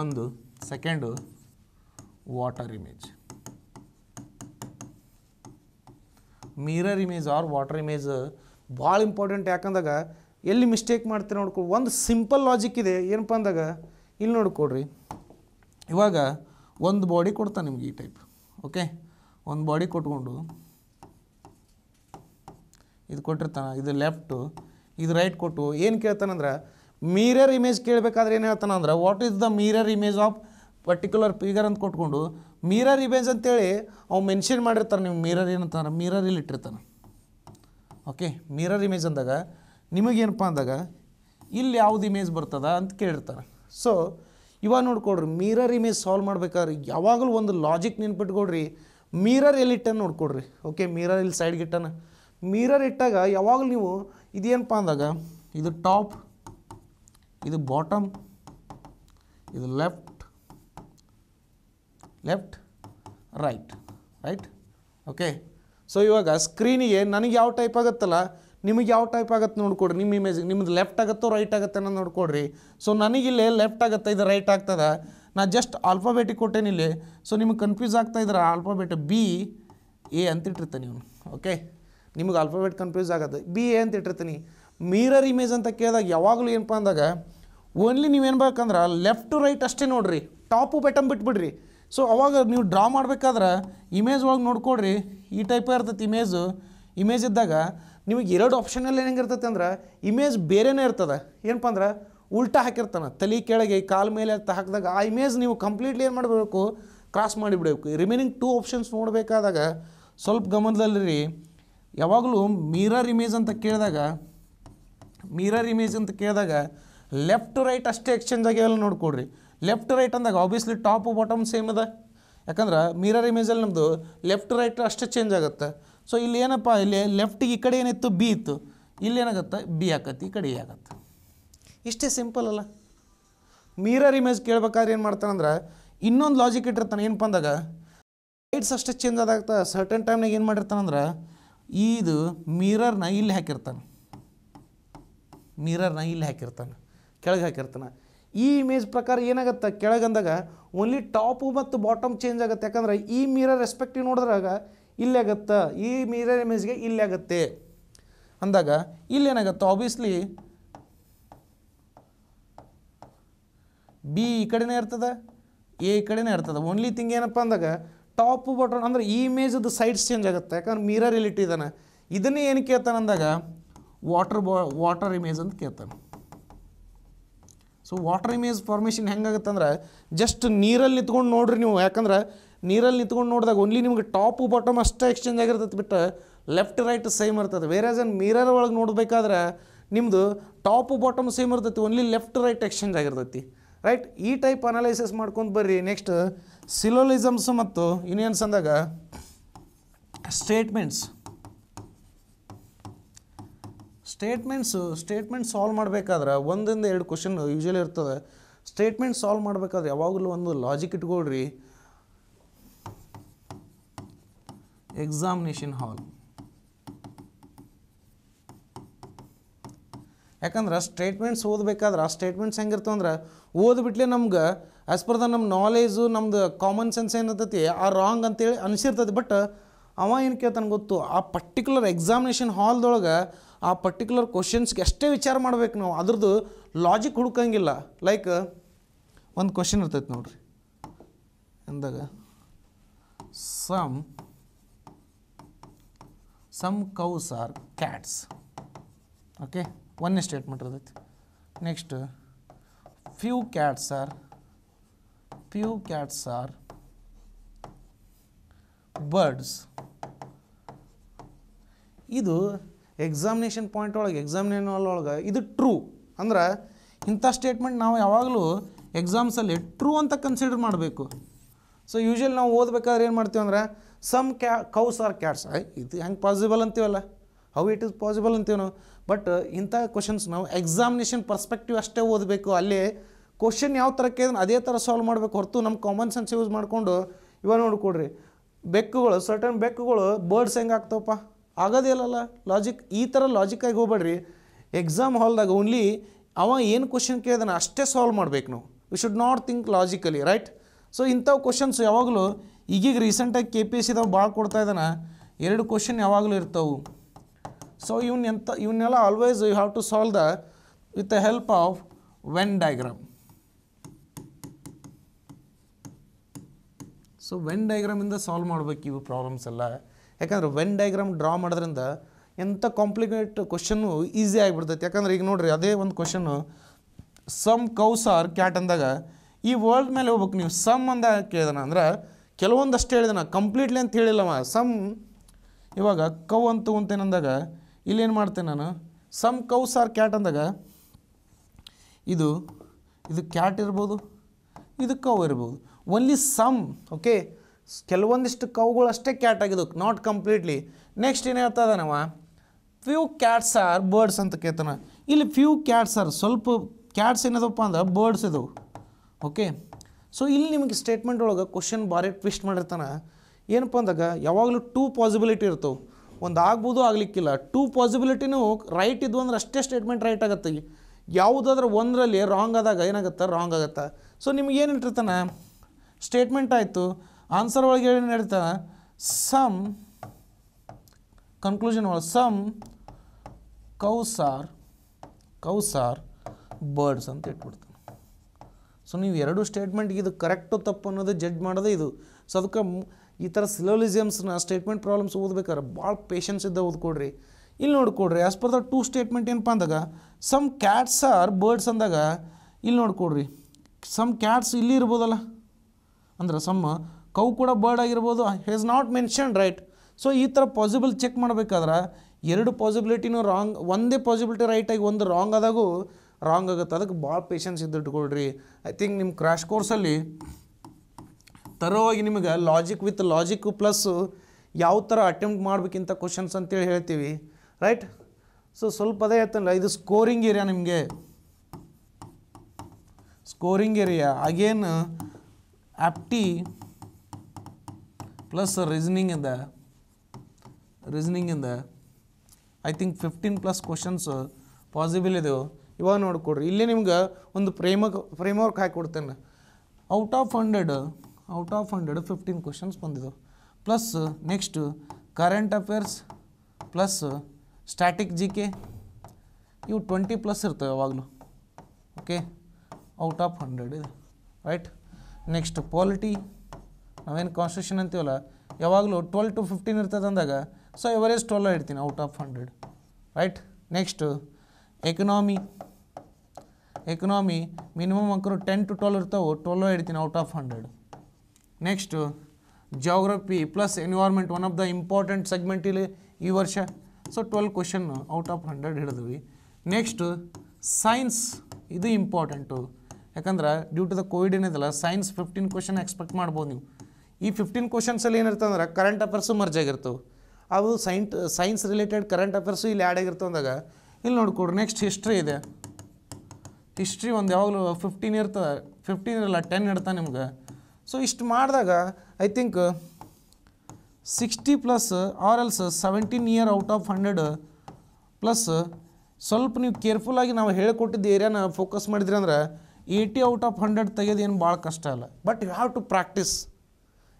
ಒಂದು second water image mirror image or water image ಭಾಳ ಇಂಪಾರ್ಟೆಂಟ್ ಯಾಕಂದಾಗ ಎಲ್ಲಿ ಮಿಸ್ಟೇಕ್ ಮಾಡ್ತೀರ ನೋಡ್ಕೊ ಒಂದು ಸಿಂಪಲ್ ಲಾಜಿಕ್ ಇದೆ ಏನಪ್ಪ ಅಂದಾಗ ಇಲ್ಲಿ ನೋಡ್ಕೊಡ್ರಿ ಇವಾಗ ಒಂದು ಬಾಡಿ ಕೊಡ್ತಾನೆ ನಿಮ್ಗೆ ಈ ಟೈಪ್ ಓಕೆ ಒಂದು ಬಾಡಿ ಕೊಟ್ಕೊಂಡು ಇದು ಕೊಟ್ಟಿರ್ತಾನೆ ಇದು ಲೆಫ್ಟು ಇದು ರೈಟ್ ಕೊಟ್ಟು ಏನು ಕೇಳ್ತಾನಂದ್ರೆ ಮೀರರ್ ಇಮೇಜ್ ಕೇಳಬೇಕಾದ್ರೆ ಏನು ಹೇಳ್ತಾನಂದ್ರೆ what is the mirror image of particular figure ಅಂತ ಕೊಟ್ಕೊಂಡು ಮೀರರ್ ಇಮೇಜ್ ಅಂತೇಳಿ ಅವ್ನು ಮೆನ್ಷನ್ ಮಾಡಿರ್ತಾರೆ ನೀವು ಮೀರರ್ ಏನಂತಾರೆ ಮೀರರ್ ಇಲ್ಲಿ ಇಟ್ಟಿರ್ತಾನೆ ಓಕೆ ಮಿರರ್ ಇಮೇಜ್ ಅಂದಾಗ ನಿಮಗೇನಪ್ಪ ಅಂದಾಗ ಇಲ್ಲಿ ಯಾವ್ದು ಇಮೇಜ್ ಬರ್ತದ ಅಂತ ಕೇಳಿರ್ತಾರೆ ಸೊ ಇವಾಗ ನೋಡ್ಕೊಡ್ರಿ ಮೀರರ್ ಇಮೇಜ್ ಸಾಲ್ವ್ ಮಾಡ್ಬೇಕಾದ್ರೆ ಯಾವಾಗಲೂ ಒಂದು ಲಾಜಿಕ್ ನೆನ್ಪಿಟ್ಕೊಡ್ರಿ ಮೀರರ್ ಎಲ್ಲಿ ನೋಡ್ಕೊಡ್ರಿ ಓಕೆ ಮೀರರ್ ಇಲ್ಲಿ ಸೈಡ್ಗಿಟ್ಟನ ಮೀರರ್ ಇಟ್ಟಾಗ ಯಾವಾಗಲೂ ನೀವು ಇದೇನಪ್ಪ ಅಂದಾಗ ಇದು ಟಾಪ್ ಇದು ಬಾಟಮ್ ಇದು left left right right okay so ಇವಾಗ ಸ್ಕ್ರೀನಿಗೆ ನನಗೆ ಯಾವ ಟೈಪ್ ಆಗುತ್ತಲ್ಲ ನಿಮಗೆ ಯಾವ ಟೈಪ್ ಆಗುತ್ತೆ ನೋಡ್ಕೊಡ್ರಿ ನಿಮ್ಮ ಇಮೇಜ್ ನಿಮ್ಮದು ಲೆಫ್ಟ್ ಆಗುತ್ತೋ ರೈಟ್ ಆಗುತ್ತೆ ಅನ್ನೋ ನೋಡ್ಕೊಡ್ರಿ ಸೊ ನನಗಿಲ್ಲಿ ಲೆಫ್ಟ್ ಆಗುತ್ತೆ ಇದು ರೈಟ್ ಆಗ್ತದೆ ನಾನು ಜಸ್ಟ್ ಆಲ್ಫಾಬೆಟಿಗೆ ಕೊಟ್ಟೇನೆ ಇಲ್ಲಿ ಸೊ ನಿಮಗೆ ಕನ್ಫ್ಯೂಸ್ ಆಗ್ತಾ ಇದ್ರೆ ಆಲ್ಫಾಬೆಟ್ ಬಿ ಎ ಅಂತ ಇಟ್ಟಿರ್ತಾನೆ ನೀವು ಓಕೆ ನಿಮಗೆ ಅಲ್ಫಾಬೆಟ್ ಕನ್ಫ್ಯೂಸ್ ಆಗುತ್ತೆ ಬಿ ಎ ಅಂತ ಇಟ್ಟಿರ್ತೀನಿ ಮೀರರ್ ಇಮೇಜ್ ಅಂತ ಕೇಳಿದಾಗ ಯಾವಾಗಲೂ ಏನಪ್ಪ ಅಂದಾಗ ಓನ್ಲಿ ನೀವೇನು ಬೇಕಂದ್ರೆ ಲೆಫ್ಟ್ ಟು ರೈಟ್ ಅಷ್ಟೇ ನೋಡಿರಿ ಟಾಪು ಬೆಟಮ್ ಬಿಟ್ಬಿಡ್ರಿ ಸೊ ಅವಾಗ ನೀವು ಡ್ರಾ ಮಾಡಬೇಕಾದ್ರೆ ಇಮೇಜ್ ಒಳಗೆ ನೋಡ್ಕೊಡ್ರಿ ಈ ಟೈಪೇ ಇರ್ತೈತಿ ಇಮೇಜು ಇಮೇಜ್ ಇದ್ದಾಗ ನಿಮಗೆ ಎರಡು ಆಪ್ಷನಲ್ಲಿ ಹೆಂಗಿರ್ತೈತೆ ಅಂದ್ರೆ ಇಮೇಜ್ ಬೇರೆನೇ ಇರ್ತದೆ ಏನಪ್ಪ ಅಂದ್ರೆ ಉಲ್ಟಾ ಹಾಕಿರ್ತಾನೆ ತಲೆ ಕೆಳಗೆ ಕಾಲು ಮೇಲೆ ಅಂತ ಹಾಕಿದಾಗ ಆ ಇಮೇಜ್ ನೀವು ಕಂಪ್ಲೀಟ್ಲಿ ಏನು ಮಾಡಬೇಕು ಕ್ರಾಸ್ ಮಾಡಿಬಿಡಬೇಕು ರಿಮೈನಿಂಗ್ ಟೂ ಆಪ್ಷನ್ಸ್ ನೋಡಬೇಕಾದಾಗ ಸ್ವಲ್ಪ ಗಮನದಲ್ಲಿ ಯಾವಾಗಲೂ ಮೀರರ್ ಇಮೇಜ್ ಅಂತ ಕೇಳಿದಾಗ ಮೀರರ್ ಇಮೇಜ್ ಅಂತ ಕೇಳಿದಾಗ ಲೆಫ್ಟ್ ಟು ರೈಟ್ ಅಷ್ಟೇ ಎಕ್ಸ್ಚೇಂಜ್ ಆಗಿವೆಲ್ಲ ನೋಡ್ಕೊಡ್ರಿ ಲೆಫ್ಟ್ ರೈಟ್ ಅಂದಾಗ ಆಬ್ವಿಯಸ್ಲಿ ಟಾಪ್ ಬಾಟಮ್ ಸೇಮ್ ಅದ ಯಾಕಂದ್ರೆ ಮಿರರ್ ಇಮೇಜಲ್ಲಿ ನಮ್ಮದು ಲೆಫ್ಟ್ ಟು ರೈಟ್ ಅಷ್ಟೇ ಚೇಂಜ್ ಆಗುತ್ತೆ ಸೊ ಇಲ್ಲಿ ಏನಪ್ಪ ಇಲ್ಲಿ ಲೆಫ್ಟಿಗೆ ಈ ಕಡೆ ಏನಿತ್ತು ಬಿ ಇತ್ತು ಇಲ್ಲಿ ಏನಾಗುತ್ತೆ ಬಿ ಆಗತ್ತೆ ಈ ಕಡೆ ಎ ಆಗತ್ತೆ ಇಷ್ಟೇ ಸಿಂಪಲ್ ಅಲ್ಲ ಮೀರರ್ ಇಮೇಜ್ ಕೇಳ್ಬೇಕಾದ್ರೆ ಏನು ಮಾಡ್ತಾನಂದ್ರೆ ಇನ್ನೊಂದು ಲಾಜಿಕ್ ಇಟ್ಟಿರ್ತಾನೆ ಏನಪ್ಪ ಅಂದಾಗ ರೈಟ್ಸ್ ಅಷ್ಟೇ ಚೇಂಜ್ ಅದಾಗ್ತಾ ಸರ್ಟನ್ ಟೈಮ್ನಾಗ ಏನು ಮಾಡಿರ್ತಾನಂದ್ರೆ ಇದು ಮಿರರ್ನ ಇಲ್ಲಿ ಹಾಕಿರ್ತಾನೆ ಮಿರರ್ನ ಇಲ್ಲಿ ಹಾಕಿರ್ತಾನೆ ಕೆಳಗೆ ಹಾಕಿರ್ತಾನೆ ಈ ಇಮೇಜ್ ಪ್ರಕಾರ ಏನಾಗುತ್ತೆ ಕೆಳಗಂದಾಗ ಓನ್ಲಿ ಟಾಪು ಮತ್ತು ಬಾಟಮ್ ಚೇಂಜ್ ಆಗುತ್ತೆ ಯಾಕಂದ್ರೆ ಈ ಮಿರರ್ ರೆಸ್ಪೆಕ್ಟಿವ್ ನೋಡಿದ್ರಾಗ ಇಲ್ಲಿ ಆಗುತ್ತೆ ಈ ಮಿರರ್ ಇಮೇಜ್ಗೆ ಇಲ್ಲಿ ಆಗುತ್ತೆ ಅಂದಾಗ ಏನಾಗುತ್ತೆ ಆಬ್ವಿಯಸ್ಲಿ ಬಿ ಈ ಕಡೆನೇ ಇರ್ತದೆ ಎ ಈ ಕಡೆನೇ ಇರ್ತದೆ ಓನ್ಲಿ ಥಿಂಗ್ ಏನಪ್ಪ ಅಂದಾಗ ಟಾಪ್ ಬಟನ್ ಅಂದರೆ ಈ ಇಮೇಜದ್ದು ಸೈಡ್ಸ್ ಚೇಂಜ್ ಆಗುತ್ತೆ ಯಾಕಂದ್ರೆ ಮಿರರ್ ಇಲ್ಲಿ ಇಟ್ಟಿದ್ದಾನೆ ಇದನ್ನೇ ಏನು ಕೇಳ್ತಾನೆ ಅಂದಾಗ ವಾಟರ್ ಬಾ ವಾಟರ್ ಇಮೇಜ್ ಅಂತ ಕೇಳ್ತಾನೆ ಸೊ ವಾಟರ್ ಇಮೇಜ್ ಫಾರ್ಮೇಷನ್ ಹೆಂಗಾಗುತ್ತೆ ಅಂದ್ರೆ ಜಸ್ಟ್ ನೀರಲ್ಲಿ ನಿಂತ್ಕೊಂಡು ನೋಡ್ರಿ ನೀವು ಯಾಕಂದ್ರೆ ನೀರಲ್ಲಿ ನಿಂತ್ಕೊಂಡು ನೋಡಿದಾಗ ಓನ್ಲಿ ನಿಮ್ಗೆ ಟಾಪ್ ಬಾಟಮ್ ಅಷ್ಟೇ ಎಕ್ಸ್ಚೇಂಜ್ ಆಗಿರ್ತೈತಿ ಬಿಟ್ಟು ಲೆಫ್ಟ್ ರೈಟ್ ಸೇಮ್ ಇರ್ತದೆ ಆಸ್ ಅನ್ ಮಿರರ್ ಒಳಗೆ ನೋಡಬೇಕಾದ್ರೆ ನಿಮ್ಮದು ಟಾಪ್ ಬಾಟಮ್ ಸೇಮ್ ಇರ್ತೈತಿ ಓನ್ಲಿ ಲೆಫ್ಟ್ ರೈಟ್ ಎಕ್ಸ್ಚೇಂಜ್ ಆಗಿರ್ತೈತಿ ರೈಟ್ ಈ ಟೈಪ್ ಅನಾಲಿಸಿಸ್ ಮಾಡ್ಕೊಂಡು ಬರ್ರಿ ನೆಕ್ಸ್ಟ್ ಸಿಲೋಲಿಸಮ್ಸ್ ಮತ್ತು ಯೂನಿಯನ್ಸ್ ಅಂದಾಗ ಸ್ಟೇಟ್ಮೆಂಟ್ಸ್ ಸ್ಟೇಟ್ಮೆಂಟ್ಸು ಸ್ಟೇಟ್ಮೆಂಟ್ ಸಾಲ್ವ್ ಮಾಡಬೇಕಾದ್ರೆ ಒಂದಿಂದ ಎರಡು ಕ್ವಶನ್ ಯೂಶಲಿ ಇರ್ತದೆ ಸ್ಟೇಟ್ಮೆಂಟ್ ಸಾಲ್ವ್ ಮಾಡಬೇಕಾದ್ರೆ ಯಾವಾಗಲೂ ಒಂದು ಲಾಜಿಕ್ ಇಟ್ಕೊಳ್ರಿ ಎಕ್ಸಾಮಿನೇಷನ್ ಹಾಲ್ ಯಾಕಂದ್ರೆ ಸ್ಟೇಟ್ಮೆಂಟ್ಸ್ ಓದಬೇಕಾದ್ರೆ ಆ ಸ್ಟೇಟ್ಮೆಂಟ್ಸ್ ಹೆಂಗಿರ್ತವೆ ಅಂದ್ರೆ ಓದ್ಬಿಟ್ಲೆ ನಮ್ಗೆ ಆ್ಯಸ್ ಪರ್ ದ ನಮ್ಮ ನಾಲೇಜು ನಮ್ಮದು ಕಾಮನ್ ಸೆನ್ಸ್ ಏನಿರ್ತೈತಿ ಆ ರಾಂಗ್ ಅಂತೇಳಿ ಅನಿಸಿರ್ತೈತಿ ಬಟ್ ಅವ ಏನು ಕೇಳ್ತಾನೆ ಗೊತ್ತು ಆ ಪರ್ಟಿಕ್ಯುಲರ್ ಎಕ್ಸಾಮಿನೇಷನ್ ಹಾಲ್ದೊಳಗೆ ಆ ಪರ್ಟಿಕ್ಯುಲರ್ ಕ್ವಶನ್ಸ್ಗೆ ಎಷ್ಟೇ ವಿಚಾರ ಮಾಡ್ಬೇಕು ನಾವು ಅದ್ರದ್ದು ಲಾಜಿಕ್ ಹುಡುಕಂಗಿಲ್ಲ ಲೈಕ್ ಒಂದು ಕ್ವಶನ್ ಇರ್ತೈತೆ ನೋಡ್ರಿ ಎಂದಾಗ some some cows are cats okay ಒನ್ನೇ ಸ್ಟೇಟ್ಮೆಂಟ್ ಇರ್ತೈತಿ next few cats are few cats are birds ಇದು ಎಕ್ಸಾಮಿನೇಷನ್ ಪಾಯಿಂಟ್ ಒಳಗೆ ಎಕ್ಸಾಮಿನೇಷನ್ ಒಳಗೆ ಇದು ಟ್ರೂ ಅಂದ್ರೆ ಇಂಥ ಸ್ಟೇಟ್ಮೆಂಟ್ ನಾವು ಯಾವಾಗಲೂ ಎಕ್ಸಾಮ್ಸಲ್ಲಿ ಟ್ರೂ ಅಂತ ಕನ್ಸಿಡರ್ ಮಾಡಬೇಕು ಸೊ ಯೂಶಲಿ ನಾವು ಓದಬೇಕಾದ್ರೆ ಏನು ಮಾಡ್ತೀವಿ ಅಂದ್ರೆ ಸಮ್ ಕ್ಯಾ ಕೌಸ್ ಆರ್ ಕ್ಯಾಟ್ಸ್ ಇದು ಹೆಂಗೆ ಪಾಸಿಬಲ್ ಅಂತೀವಲ್ಲ ಹೌ ಇಟ್ ಈಸ್ ಪಾಸಿಬಲ್ ಅಂತೀವಿ ನಾವು ಬಟ್ ಇಂಥ ಕ್ವಶನ್ಸ್ ನಾವು ಎಕ್ಸಾಮಿನೇಷನ್ ಪರ್ಸ್ಪೆಕ್ಟಿವ್ ಅಷ್ಟೇ ಓದಬೇಕು ಅಲ್ಲಿ ಕ್ವಶನ್ ಯಾವ ಥರ ಕೇಳಿದ್ರೆ ಅದೇ ಥರ ಸಾಲ್ವ್ ಮಾಡಬೇಕು ಹೊರತು ನಮ್ಮ ಕಾಮನ್ ಸೆನ್ಸ್ ಯೂಸ್ ಮಾಡಿಕೊಂಡು ಇವಾಗ ನೋಡಿಕೊಡ್ರಿ ಬೆಕ್ಕುಗಳು ಸರ್ಟನ್ ಬೆಕ್ಕುಗಳು ಬರ್ಡ್ಸ್ ಹೆಂಗೆ ಆಗ್ತಾವಪ್ಪ ಆಗೋದಿಲ್ಲಲ್ಲ ಲಾಜಿಕ್ ಈ ಥರ ಲಾಜಿಕ್ಕಾಗಿ ಹೋಗ್ಬೇಡ್ರಿ ಎಕ್ಸಾಮ್ ಹಾಲ್ದಾಗ ಓನ್ಲಿ ಅವ ಏನು ಕ್ವಶನ್ ಕೇಳಿದಾನೆ ಅಷ್ಟೇ ಸಾಲ್ವ್ ಮಾಡಬೇಕು ನಾವು we should not think logically right so ಇಂಥವು ಕ್ವಶನ್ಸ್ ಯಾವಾಗಲೂ ಈಗೀಗ ರೀಸೆಂಟಾಗಿ ಕೆ ಪಿ ಎಸ್ ಸಿದಾಗ ಭಾಳ ಕೊಡ್ತಾ ಇದ್ದಾನೆ ಎರಡು ಕ್ವಶನ್ ಯಾವಾಗಲೂ ಇರ್ತವೆ ಸೊ ಇವನ್ನೆಂಥ ಎಂಥ ಇವನ್ನೆಲ್ಲ always you have to solve the with the help of Venn diagram so Venn ಡಯಾಗ್ರಾಮಿಂದ ಸಾಲ್ವ್ ಮಾಡ್ಬೇಕು ಇವು ಪ್ರಾಬ್ಲಮ್ಸ್ ಎಲ್ಲ ಯಾಕಂದ್ರೆ ವೆನ್ ಡಯಾಗ್ರಾಮ್ ಡ್ರಾ ಮಾಡೋದ್ರಿಂದ ಎಂಥ ಕಾಂಪ್ಲಿಕೇಟ್ ಕ್ವಶನ್ನು ಈಸಿ ಆಗಿಬಿಡ್ತೈತೆ ಯಾಕಂದ್ರೆ ಈಗ ನೋಡ್ರಿ ಅದೇ ಒಂದು question some cows are cat ಅಂದಾಗ ಈ ವರ್ಲ್ಡ್ ಮೇಲೆ ಹೋಗ್ಬೇಕು ನೀವು ಸಮ್ ಅಂದ ಕೇಳಿದಾನ ಅಂದ್ರೆ ಕೆಲವೊಂದಷ್ಟು ಹೇಳಿದಾನ ಕಂಪ್ಲೀಟ್ಲಿ ಅಂತ ಹೇಳಿಲ್ಲವ ಸಮ್ ಇವಾಗ ಕೌ ಅಂತ ಅಂದಾಗ ಇಲ್ಲೇನು ಮಾಡ್ತೇನೆ ನಾನು ಸಮ್ ಕೌ ಆರ್ ಕ್ಯಾಟ್ ಅಂದಾಗ ಇದು ಇದು ಕ್ಯಾಟ್ ಇರ್ಬೋದು ಇದು ಕವ್ ಇರ್ಬೋದು ಓನ್ಲಿ ಸಮ್ ಓಕೆ ಕೆಲವೊಂದಿಷ್ಟು ಕೌಗಳು ಅಷ್ಟೇ ಕ್ಯಾಟ್ ಆಗಿದ್ದು ನಾಟ್ ಕಂಪ್ಲೀಟ್ಲಿ ನೆಕ್ಸ್ಟ್ ಏನು ಹೇಳ್ತಾ ಇದ್ದಾನವ ಫ್ಯೂ ಕ್ಯಾಟ್ಸ್ ಆರ್ ಬರ್ಡ್ಸ್ ಅಂತ ಕೇಳ್ತಾನೆ ಇಲ್ಲಿ ಫ್ಯೂ ಕ್ಯಾಟ್ಸ್ ಆರ್ ಸ್ವಲ್ಪ ಕ್ಯಾಟ್ಸ್ ಏನದಪ್ಪ ಅಂದ್ರೆ ಬರ್ಡ್ಸ್ ಇದಾವೆ ಓಕೆ ಸೊ ಇಲ್ಲಿ ನಿಮಗೆ ಸ್ಟೇಟ್ಮೆಂಟ್ ಒಳಗೆ ಕ್ವಶನ್ ಭಾರಿ ಟ್ವಿಸ್ಟ್ ಮಾಡಿರ್ತಾನೆ ಏನಪ್ಪ ಅಂದಾಗ ಯಾವಾಗಲೂ ಟೂ ಪಾಸಿಬಿಲಿಟಿ ಇರ್ತವೆ ಒಂದು ಆಗ್ಬೋದು ಆಗಲಿಕ್ಕಿಲ್ಲ ಟೂ ಪಾಸಿಬಿಲಿಟಿನೂ ರೈಟ್ ಇದ್ವು ಅಂದ್ರೆ ಅಷ್ಟೇ ಸ್ಟೇಟ್ಮೆಂಟ್ ರೈಟ್ ಆಗುತ್ತೆ ಯಾವುದಾದ್ರೂ ಒಂದರಲ್ಲಿ ರಾಂಗ್ ಆದಾಗ ಏನಾಗುತ್ತೆ ರಾಂಗ್ ಆಗುತ್ತೆ ಸೊ ನಿಮ್ಗೆ ಏನು ಇಟ್ಟಿರ್ತಾನೆ ಸ್ಟೇಟ್ಮೆಂಟ್ ಆಯಿತು ಆನ್ಸರ್ ಒಳಗೆ ಏನು ನಡೀತಾ ಸಮ್ ಕನ್ಕ್ಲೂಷನ್ ಒಳಗೆ ಸಮ್ ಕೌಸಾರ್ ಕೌಸಾರ್ ಬರ್ಡ್ಸ್ ಅಂತ ಇಟ್ಬಿಡ್ತಾನೆ ಸೊ ನೀವು ಎರಡು ಸ್ಟೇಟ್ಮೆಂಟ್ಗೆ ಇದು ಕರೆಕ್ಟು ತಪ್ಪು ಅನ್ನೋದು ಜಡ್ಜ್ ಮಾಡೋದೇ ಇದು ಸೊ ಅದಕ್ಕೆ ಈ ಥರ ಸಿಲೋಲಿಸಮ್ಸ್ನ ಸ್ಟೇಟ್ಮೆಂಟ್ ಪ್ರಾಬ್ಲಮ್ಸ್ ಓದ್ಬೇಕಾದ್ರೆ ಭಾಳ ಪೇಷನ್ಸ್ ಇದ್ದ ಓದ್ಕೊಡ್ರಿ ಇಲ್ಲಿ ನೋಡ್ಕೊಡ್ರಿ as per the two statement ಏನಪ್ಪ ಅಂದಾಗ ಸಮ್ ಕ್ಯಾಟ್ಸ್ ಆರ್ ಬರ್ಡ್ಸ್ ಅಂದಾಗ ಇಲ್ಲಿ ನೋಡ್ಕೊಡ್ರಿ ಸಮ್ ಕ್ಯಾಟ್ಸ್ ಇಲ್ಲಿ ಇರ್ಬೋದಲ್ಲ ಅಂದರೆ ಸಮ್ಮ ಕೌ ಕೂಡ ಬರ್ಡ್ ಆಗಿರ್ಬೋದು has not mention right so ಈ ಥರ ಪಾಸಿಬಲ್ ಚೆಕ್ ಮಾಡಬೇಕಾದ್ರೆ ಎರಡು ಪಾಸಿಬಿಲಿಟಿನೂ ರಾಂಗ್ ಒಂದೇ ಪಾಸಿಬಿಲಿಟಿ ರೈಟಾಗಿ ಒಂದು ರಾಂಗ್ ಆದಾಗು ರಾಂಗ್ ಆಗುತ್ತೆ ಅದಕ್ಕೆ ಭಾಳ ಪೇಷನ್ಸ್ ಇದ್ದಿಟ್ಕೊಳ್ರಿ ಐ ಥಿಂಕ್ ನಿಮ್ಮ ಕ್ರಾಶ್ ಕೋರ್ಸಲ್ಲಿ ತರೋವಾಗಿ ನಿಮಗೆ ಲಾಜಿಕ್ ವಿತ್ ಲಾಜಿಕ್ ಪ್ಲಸ್ಸು ಯಾವ ಥರ ಅಟೆಂಪ್ಟ್ ಮಾಡ್ಬೇಕಿಂತ ಕ್ವಶನ್ಸ್ ಅಂತೇಳಿ ಹೇಳ್ತೀವಿ ರೈಟ್ ಸೊ ಸ್ವಲ್ಪ ಅದೇ ಹೇಳ್ತಲ್ಲ ಇದು ಸ್ಕೋರಿಂಗ್ ಏರಿಯಾ ನಿಮಗೆ scoring area again apti plus reasoning in the reasoning ಇಂದ I think fifteen plus questions possible ಇದೆ ಇವಾಗ ನೋಡಿಕೊಡ್ರಿ ಇಲ್ಲಿ ನಿಮ್ಗೆ ಒಂದು ಫ್ರೇಮ ಫ್ರೇಮ್ ವರ್ಕ್ ಹಾಕಿ ಕೊಡ್ತೇನೆ out of hundred out of hundred fifteen questions ಬಂದಿದ್ದಾವೆ plus next current affairs plus static G K ಇವು ಟ್ವೆಂಟಿ ಪ್ಲಸ್ ಇರ್ತವೆ ಯಾವಾಗಲೂ ಓಕೆ ಔಟ್ ಆಫ್ ಹಂಡ್ರೆಡ್ ಇದೆ ರೈಟ್ ನೆಕ್ಸ್ಟ್ ಪಾಲಿಟಿ ನಾವೇನು ಕಾನ್ಸ್ಟಿಟ್ಯೂಷನ್ ಅಂತೀವಲ್ಲ ಯಾವಾಗಲೂ ಟ್ವೆಲ್ ಟು ಫಿಫ್ಟೀನ್ ಇರ್ತದೆ ಅಂದಾಗ ಸೊ ಎವರೇಜ್ ಟ್ವೆಲ್ಲ ಇಡ್ತೀನಿ out of hundred right next economy economy minimum ಅಂಕರು ಟೆನ್ ಟು ಟ್ವೆಲ್ ಇರ್ತಾವೆ ಟ್ವೆಲ್ಲೋ ಇಡ್ತೀನಿ out of hundred next geography plus environment one of the important segment ಇಲ್ಲಿ ಈ ವರ್ಷ so twelve question out of hundred ಹಿಡಿದ್ವಿ ನೆಕ್ಸ್ಟು ಸೈನ್ಸ್ ಇದು important ಯಾಕಂದ್ರೆ ಡ್ಯೂ ಟು ದ ಕೋವಿಡ್ ಏನಿದೆಲ್ಲ ಸೈನ್ಸ್ ಫಿಫ್ಟೀನ್ ಕ್ವಶನ್ ಎಕ್ಸ್ಪೆಕ್ಟ್ ಮಾಡ್ಬೋದು ನೀವು ಈ ಫಿಫ್ಟೀನ್ ಕ್ವಶನ್ಸಲ್ಲಿ ಅಂದ್ರೆ ಕರೆಂಟ್ ಅಫೇರ್ಸು ಮರ್ಜ್ ಆಗಿರ್ತವೆ ಅವು ಸೈಂಟ್ ಸೈನ್ಸ್ ರಿಲೇಟೆಡ್ ಕರೆಂಟ್ ಅಫೇರ್ಸು ಇಲ್ಲಿ ಆ್ಯಡ್ ಆಗಿರ್ತವೆ ಅಂದಾಗ ಇಲ್ಲಿ ನೋಡ್ಕೊಡ್ರಿ ನೆಕ್ಸ್ಟ್ ಹಿಸ್ಟ್ರಿ ಇದೆ ಹಿಸ್ಟ್ರಿ ಒಂದು ಯಾವಾಗಲೂ ಫಿಫ್ಟೀನ್ ಇರ್ತದೆ ಫಿಫ್ಟೀನ್ ಇರಲ್ಲ ಟೆನ್ ಇಡ್ತಾನೆ ನಿಮ್ಗೆ ಸೊ ಇಷ್ಟು ಮಾಡಿದಾಗ I think sixty plus or else seventeen year out of hundred plus ಸ್ವಲ್ಪ ನೀವು ಕೇರ್ಫುಲ್ಲಾಗಿ ನಾವು ಹೇಳಿಕೊಟ್ಟಿದ್ದ ಏರಿಯಾನ ಫೋಕಸ್ ಮಾಡಿದ್ರಿ ಅಂದ್ರೆ ಏಯ್ಟಿ ಔಟ್ ಆಫ್ ಹಂಡ್ರೆಡ್ ತೆಗೆದು ಏನು ಭಾಳ ಕಷ್ಟ ಅಲ್ಲ but you have to practice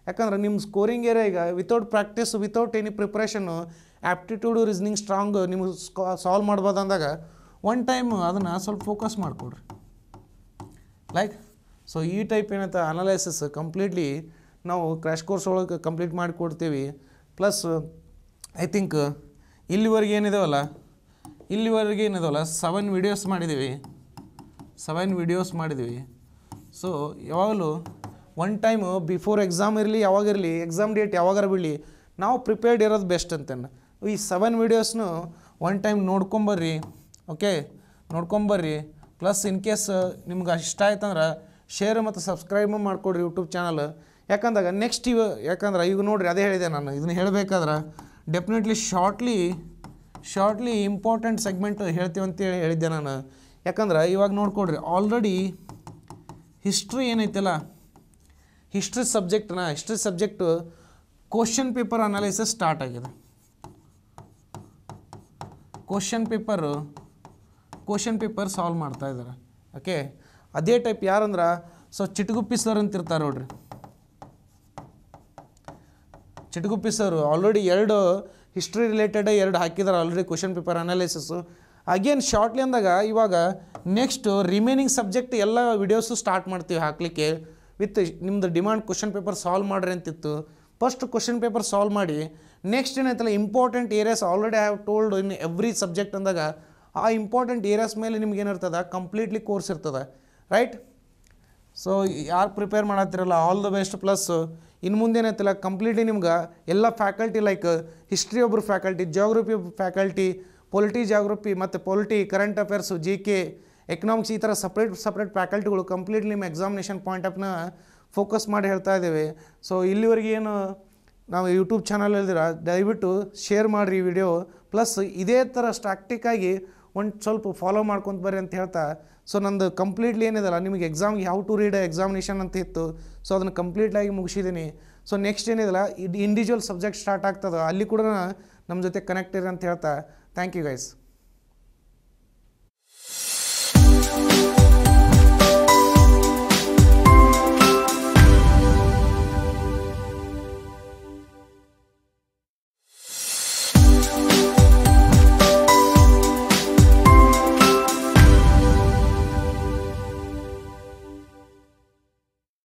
ಯಾಕಂದ್ರೆ ನಿಮ್ಮ ಸ್ಕೋರಿಂಗ್ ಏರಿಯಾ ಈಗ without practice without any preparation aptitude reasoning strong ನಿಮಗೆ ಸಾಲ್ವ್ ಮಾಡ್ಬೋದು ಅಂದಾಗ ಒನ್ ಟೈಮ್ ಅದನ್ನು ಸ್ವಲ್ಪ ಫೋಕಸ್ ಮಾಡಿಕೊಡ್ರಿ ಲೈಕ್ ಸೊ ಈ ಟೈಪ್ ಏನಂತ ಅನಲೈಸಿಸ್ ಕಂಪ್ಲೀಟ್ಲಿ ನಾವು ಕ್ರ್ಯಾಶ್ ಕೋರ್ಸ್ ಒಳಗೆ ಕಂಪ್ಲೀಟ್ ಮಾಡಿಕೊಡ್ತೀವಿ ಪ್ಲಸ್ ಐ ಥಿಂಕ್ ಇಲ್ಲಿವರೆಗೆ ಏನಿದೆವಲ್ಲ ಇಲ್ಲಿವರೆಗೆ ಏನಿದೆವಲ್ಲ ಸೆವೆನ್ ವೀಡಿಯೋಸ್ ಮಾಡಿದ್ದೀವಿ ಸೆವೆನ್ ವೀಡಿಯೋಸ್ ಮಾಡಿದ್ವಿ ಸೊ ಯಾವಾಗಲೂ ಒನ್ ಟೈಮು ಬಿಫೋರ್ ಎಕ್ಸಾಮ್ ಇರಲಿ ಯಾವಾಗಿರಲಿ ಎಕ್ಸಾಮ್ ಡೇಟ್ ಯಾವಾಗಾರ ಬಿಡಲಿ ನಾವು ಪ್ರಿಪೇರ್ಡ್ ಇರೋದು ಬೆಸ್ಟ್ ಅಂತೇನೆ ಈ ಸೆವೆನ್ ವೀಡಿಯೋಸ್ನು ಒನ್ ಟೈಮ್ ನೋಡ್ಕೊಂಬರ್ರಿ ಓಕೆ ನೋಡ್ಕೊಂಬರ್ರಿ ಪ್ಲಸ್ ಇನ್ ಕೇಸ್ ನಿಮ್ಗೆ ಇಷ್ಟ ಆಯ್ತಂದ್ರೆ ಶೇರ್ ಮತ್ತು ಸಬ್ಸ್ಕ್ರೈಬ್ ಮಾಡಿಕೊಡ್ರಿ ಯೂಟ್ಯೂಬ್ ಚಾನಲ್ ಯಾಕಂದಾಗ ನೆಕ್ಸ್ಟ್ ಇವ ಯಾಕಂದ್ರೆ ಈಗ ನೋಡಿರಿ ಅದೇ ಹೇಳಿದೆ ನಾನು ಇದನ್ನು ಹೇಳಬೇಕಾದ್ರೆ definitely shortly shortly important segment ಹೇಳ್ತೀವಂತೇಳಿ ಹೇಳಿದ್ದೆ ನಾನು ಯಾಕಂದ್ರೆ ಇವಾಗ ನೋಡ್ಕೊಡ್ರಿ ಆಲ್ರೆಡಿ ಹಿಸ್ಟ್ರಿ ಏನೈತಲ್ಲ ಹಿಸ್ಟ್ರಿ ಸಬ್ಜೆಕ್ಟ್ನ history subject question paper analysis start ಆಗಿದೆ question paper question paper solve ಮಾಡ್ತಾ ಇದ್ದಾರೆ ಓಕೆ ಅದೇ ಟೈಪ್ ಯಾರಂದ್ರೆ ಸೊ ಚಿಟಗುಪ್ಪಿ ಸರ್ ಅಂತ ಇರ್ತಾರೆ ನೋಡ್ರಿ ಚಿಟಗುಪ್ಪಿ ಸರ್ ಆಲ್ರೆಡಿ ಎರಡು ಹಿಸ್ಟ್ರಿ ರಿಲೇಟೆಡ್ ಎರಡು ಹಾಕಿದ್ದಾರೆ already question paper analysis again shortly ಅಂದಾಗ ಇವಾಗ ನೆಕ್ಸ್ಟು ರಿಮೇನಿಂಗ್ ಸಬ್ಜೆಕ್ಟ್ ಎಲ್ಲ ವಿಡಿಯೋಸು ಸ್ಟಾರ್ಟ್ ಮಾಡ್ತೀವಿ ಹಾಕಲಿಕ್ಕೆ ವಿತ್ ನಿಮ್ಮದು ಡಿಮ್ಯಾಂಡ್ ಕ್ವಶನ್ ಪೇಪರ್ ಸಾಲ್ವ್ ಮಾಡ್ರಿ ಅಂತಿತ್ತು ಫಸ್ಟ್ ಕ್ವಶನ್ ಪೇಪರ್ ಸಾಲ್ವ್ ಮಾಡಿ ನೆಕ್ಸ್ಟ್ ಏನಾಯ್ತಲ್ಲ important areas already have told in every subject ಅಂದಾಗ ಆ ಇಂಪಾರ್ಟೆಂಟ್ ಏರಿಯಾಸ್ ಮೇಲೆ ನಿಮ್ಗೆ ಏನಿರ್ತದೆ ಕಂಪ್ಲೀಟ್ಲಿ ಕೋರ್ಸ್ ಇರ್ತದೆ ರೈಟ್ ಸೊ ಯಾರು ಪ್ರಿಪೇರ್ ಮಾಡತ್ತಿರಲ್ಲ ಆಲ್ ದ ಬೆಸ್ಟ್ ಪ್ಲಸ್ ಇನ್ನು ಮುಂದೆ ಏನಾಯ್ತಲ್ಲ ಕಂಪ್ಲೀಟ್ಲಿ ನಿಮ್ಗೆ ಎಲ್ಲ ಫ್ಯಾಕಲ್ಟಿ ಲೈಕ್ ಹಿಸ್ಟ್ರಿ ಒಬ್ಬರು faculty geography faculty polity geography ಮತ್ತು polity current affairs G K economics ಈ ಥರ ಸಪ್ರೇಟ್ ಸಪ್ರೇಟ್ ಫ್ಯಾಕಲ್ಟಿಗಳು ಕಂಪ್ಲೀಟ್ಲಿ ನಿಮ್ಮ ಎಕ್ಸಾಮಿನೇಷನ್ ಪಾಯಿಂಟ್ ಆಫ್ನ ಫೋಕಸ್ ಮಾಡಿ ಹೇಳ್ತಾ ಇದ್ದೇವೆ ಸೊ ಇಲ್ಲಿವರೆಗೆ ಏನು ನಾವು ಯೂಟ್ಯೂಬ್ ಚಾನಲ್ ಇಲ್ದಿರ ದಯವಿಟ್ಟು ಶೇರ್ ಮಾಡಿರಿ ವಿಡಿಯೋ ಪ್ಲಸ್ ಇದೇ ಥರ ಸ್ಟ್ರಾಕ್ಟಿಕ್ಕಾಗಿ ಒಂದು ಸ್ವಲ್ಪ ಫಾಲೋ ಮಾಡ್ಕೊಂತ ಬರ್ರಿ ಅಂತ ಹೇಳ್ತಾ ಸೊ ನಂದು ಕಂಪ್ಲೀಟ್ಲಿ ಏನಿದೆಲ್ಲ ನಿಮಗೆ ಎಕ್ಸಾಮ್ಗೆ ಹೌ ಟು ರೀಡ್ ಎಕ್ಸಾಮಿನೇಷನ್ ಅಂತ ಇತ್ತು ಸೊ ಅದನ್ನು ಕಂಪ್ಲೀಟಾಗಿ ಮುಗಿಸಿದ್ದೀನಿ ಸೊ ನೆಕ್ಸ್ಟ್ ಏನಿದೆಲ್ಲ ಇಂಡಿವಿಜುವಲ್ ಸಬ್ಜೆಕ್ಟ್ ಸ್ಟಾರ್ಟ್ ಆಗ್ತದೆ ಅಲ್ಲಿ ಕೂಡ ನಮ್ಮ ಜೊತೆ ಕನೆಕ್ಟ್ ಇರಿ ಅಂತ ಹೇಳ್ತಾ Thank you guys.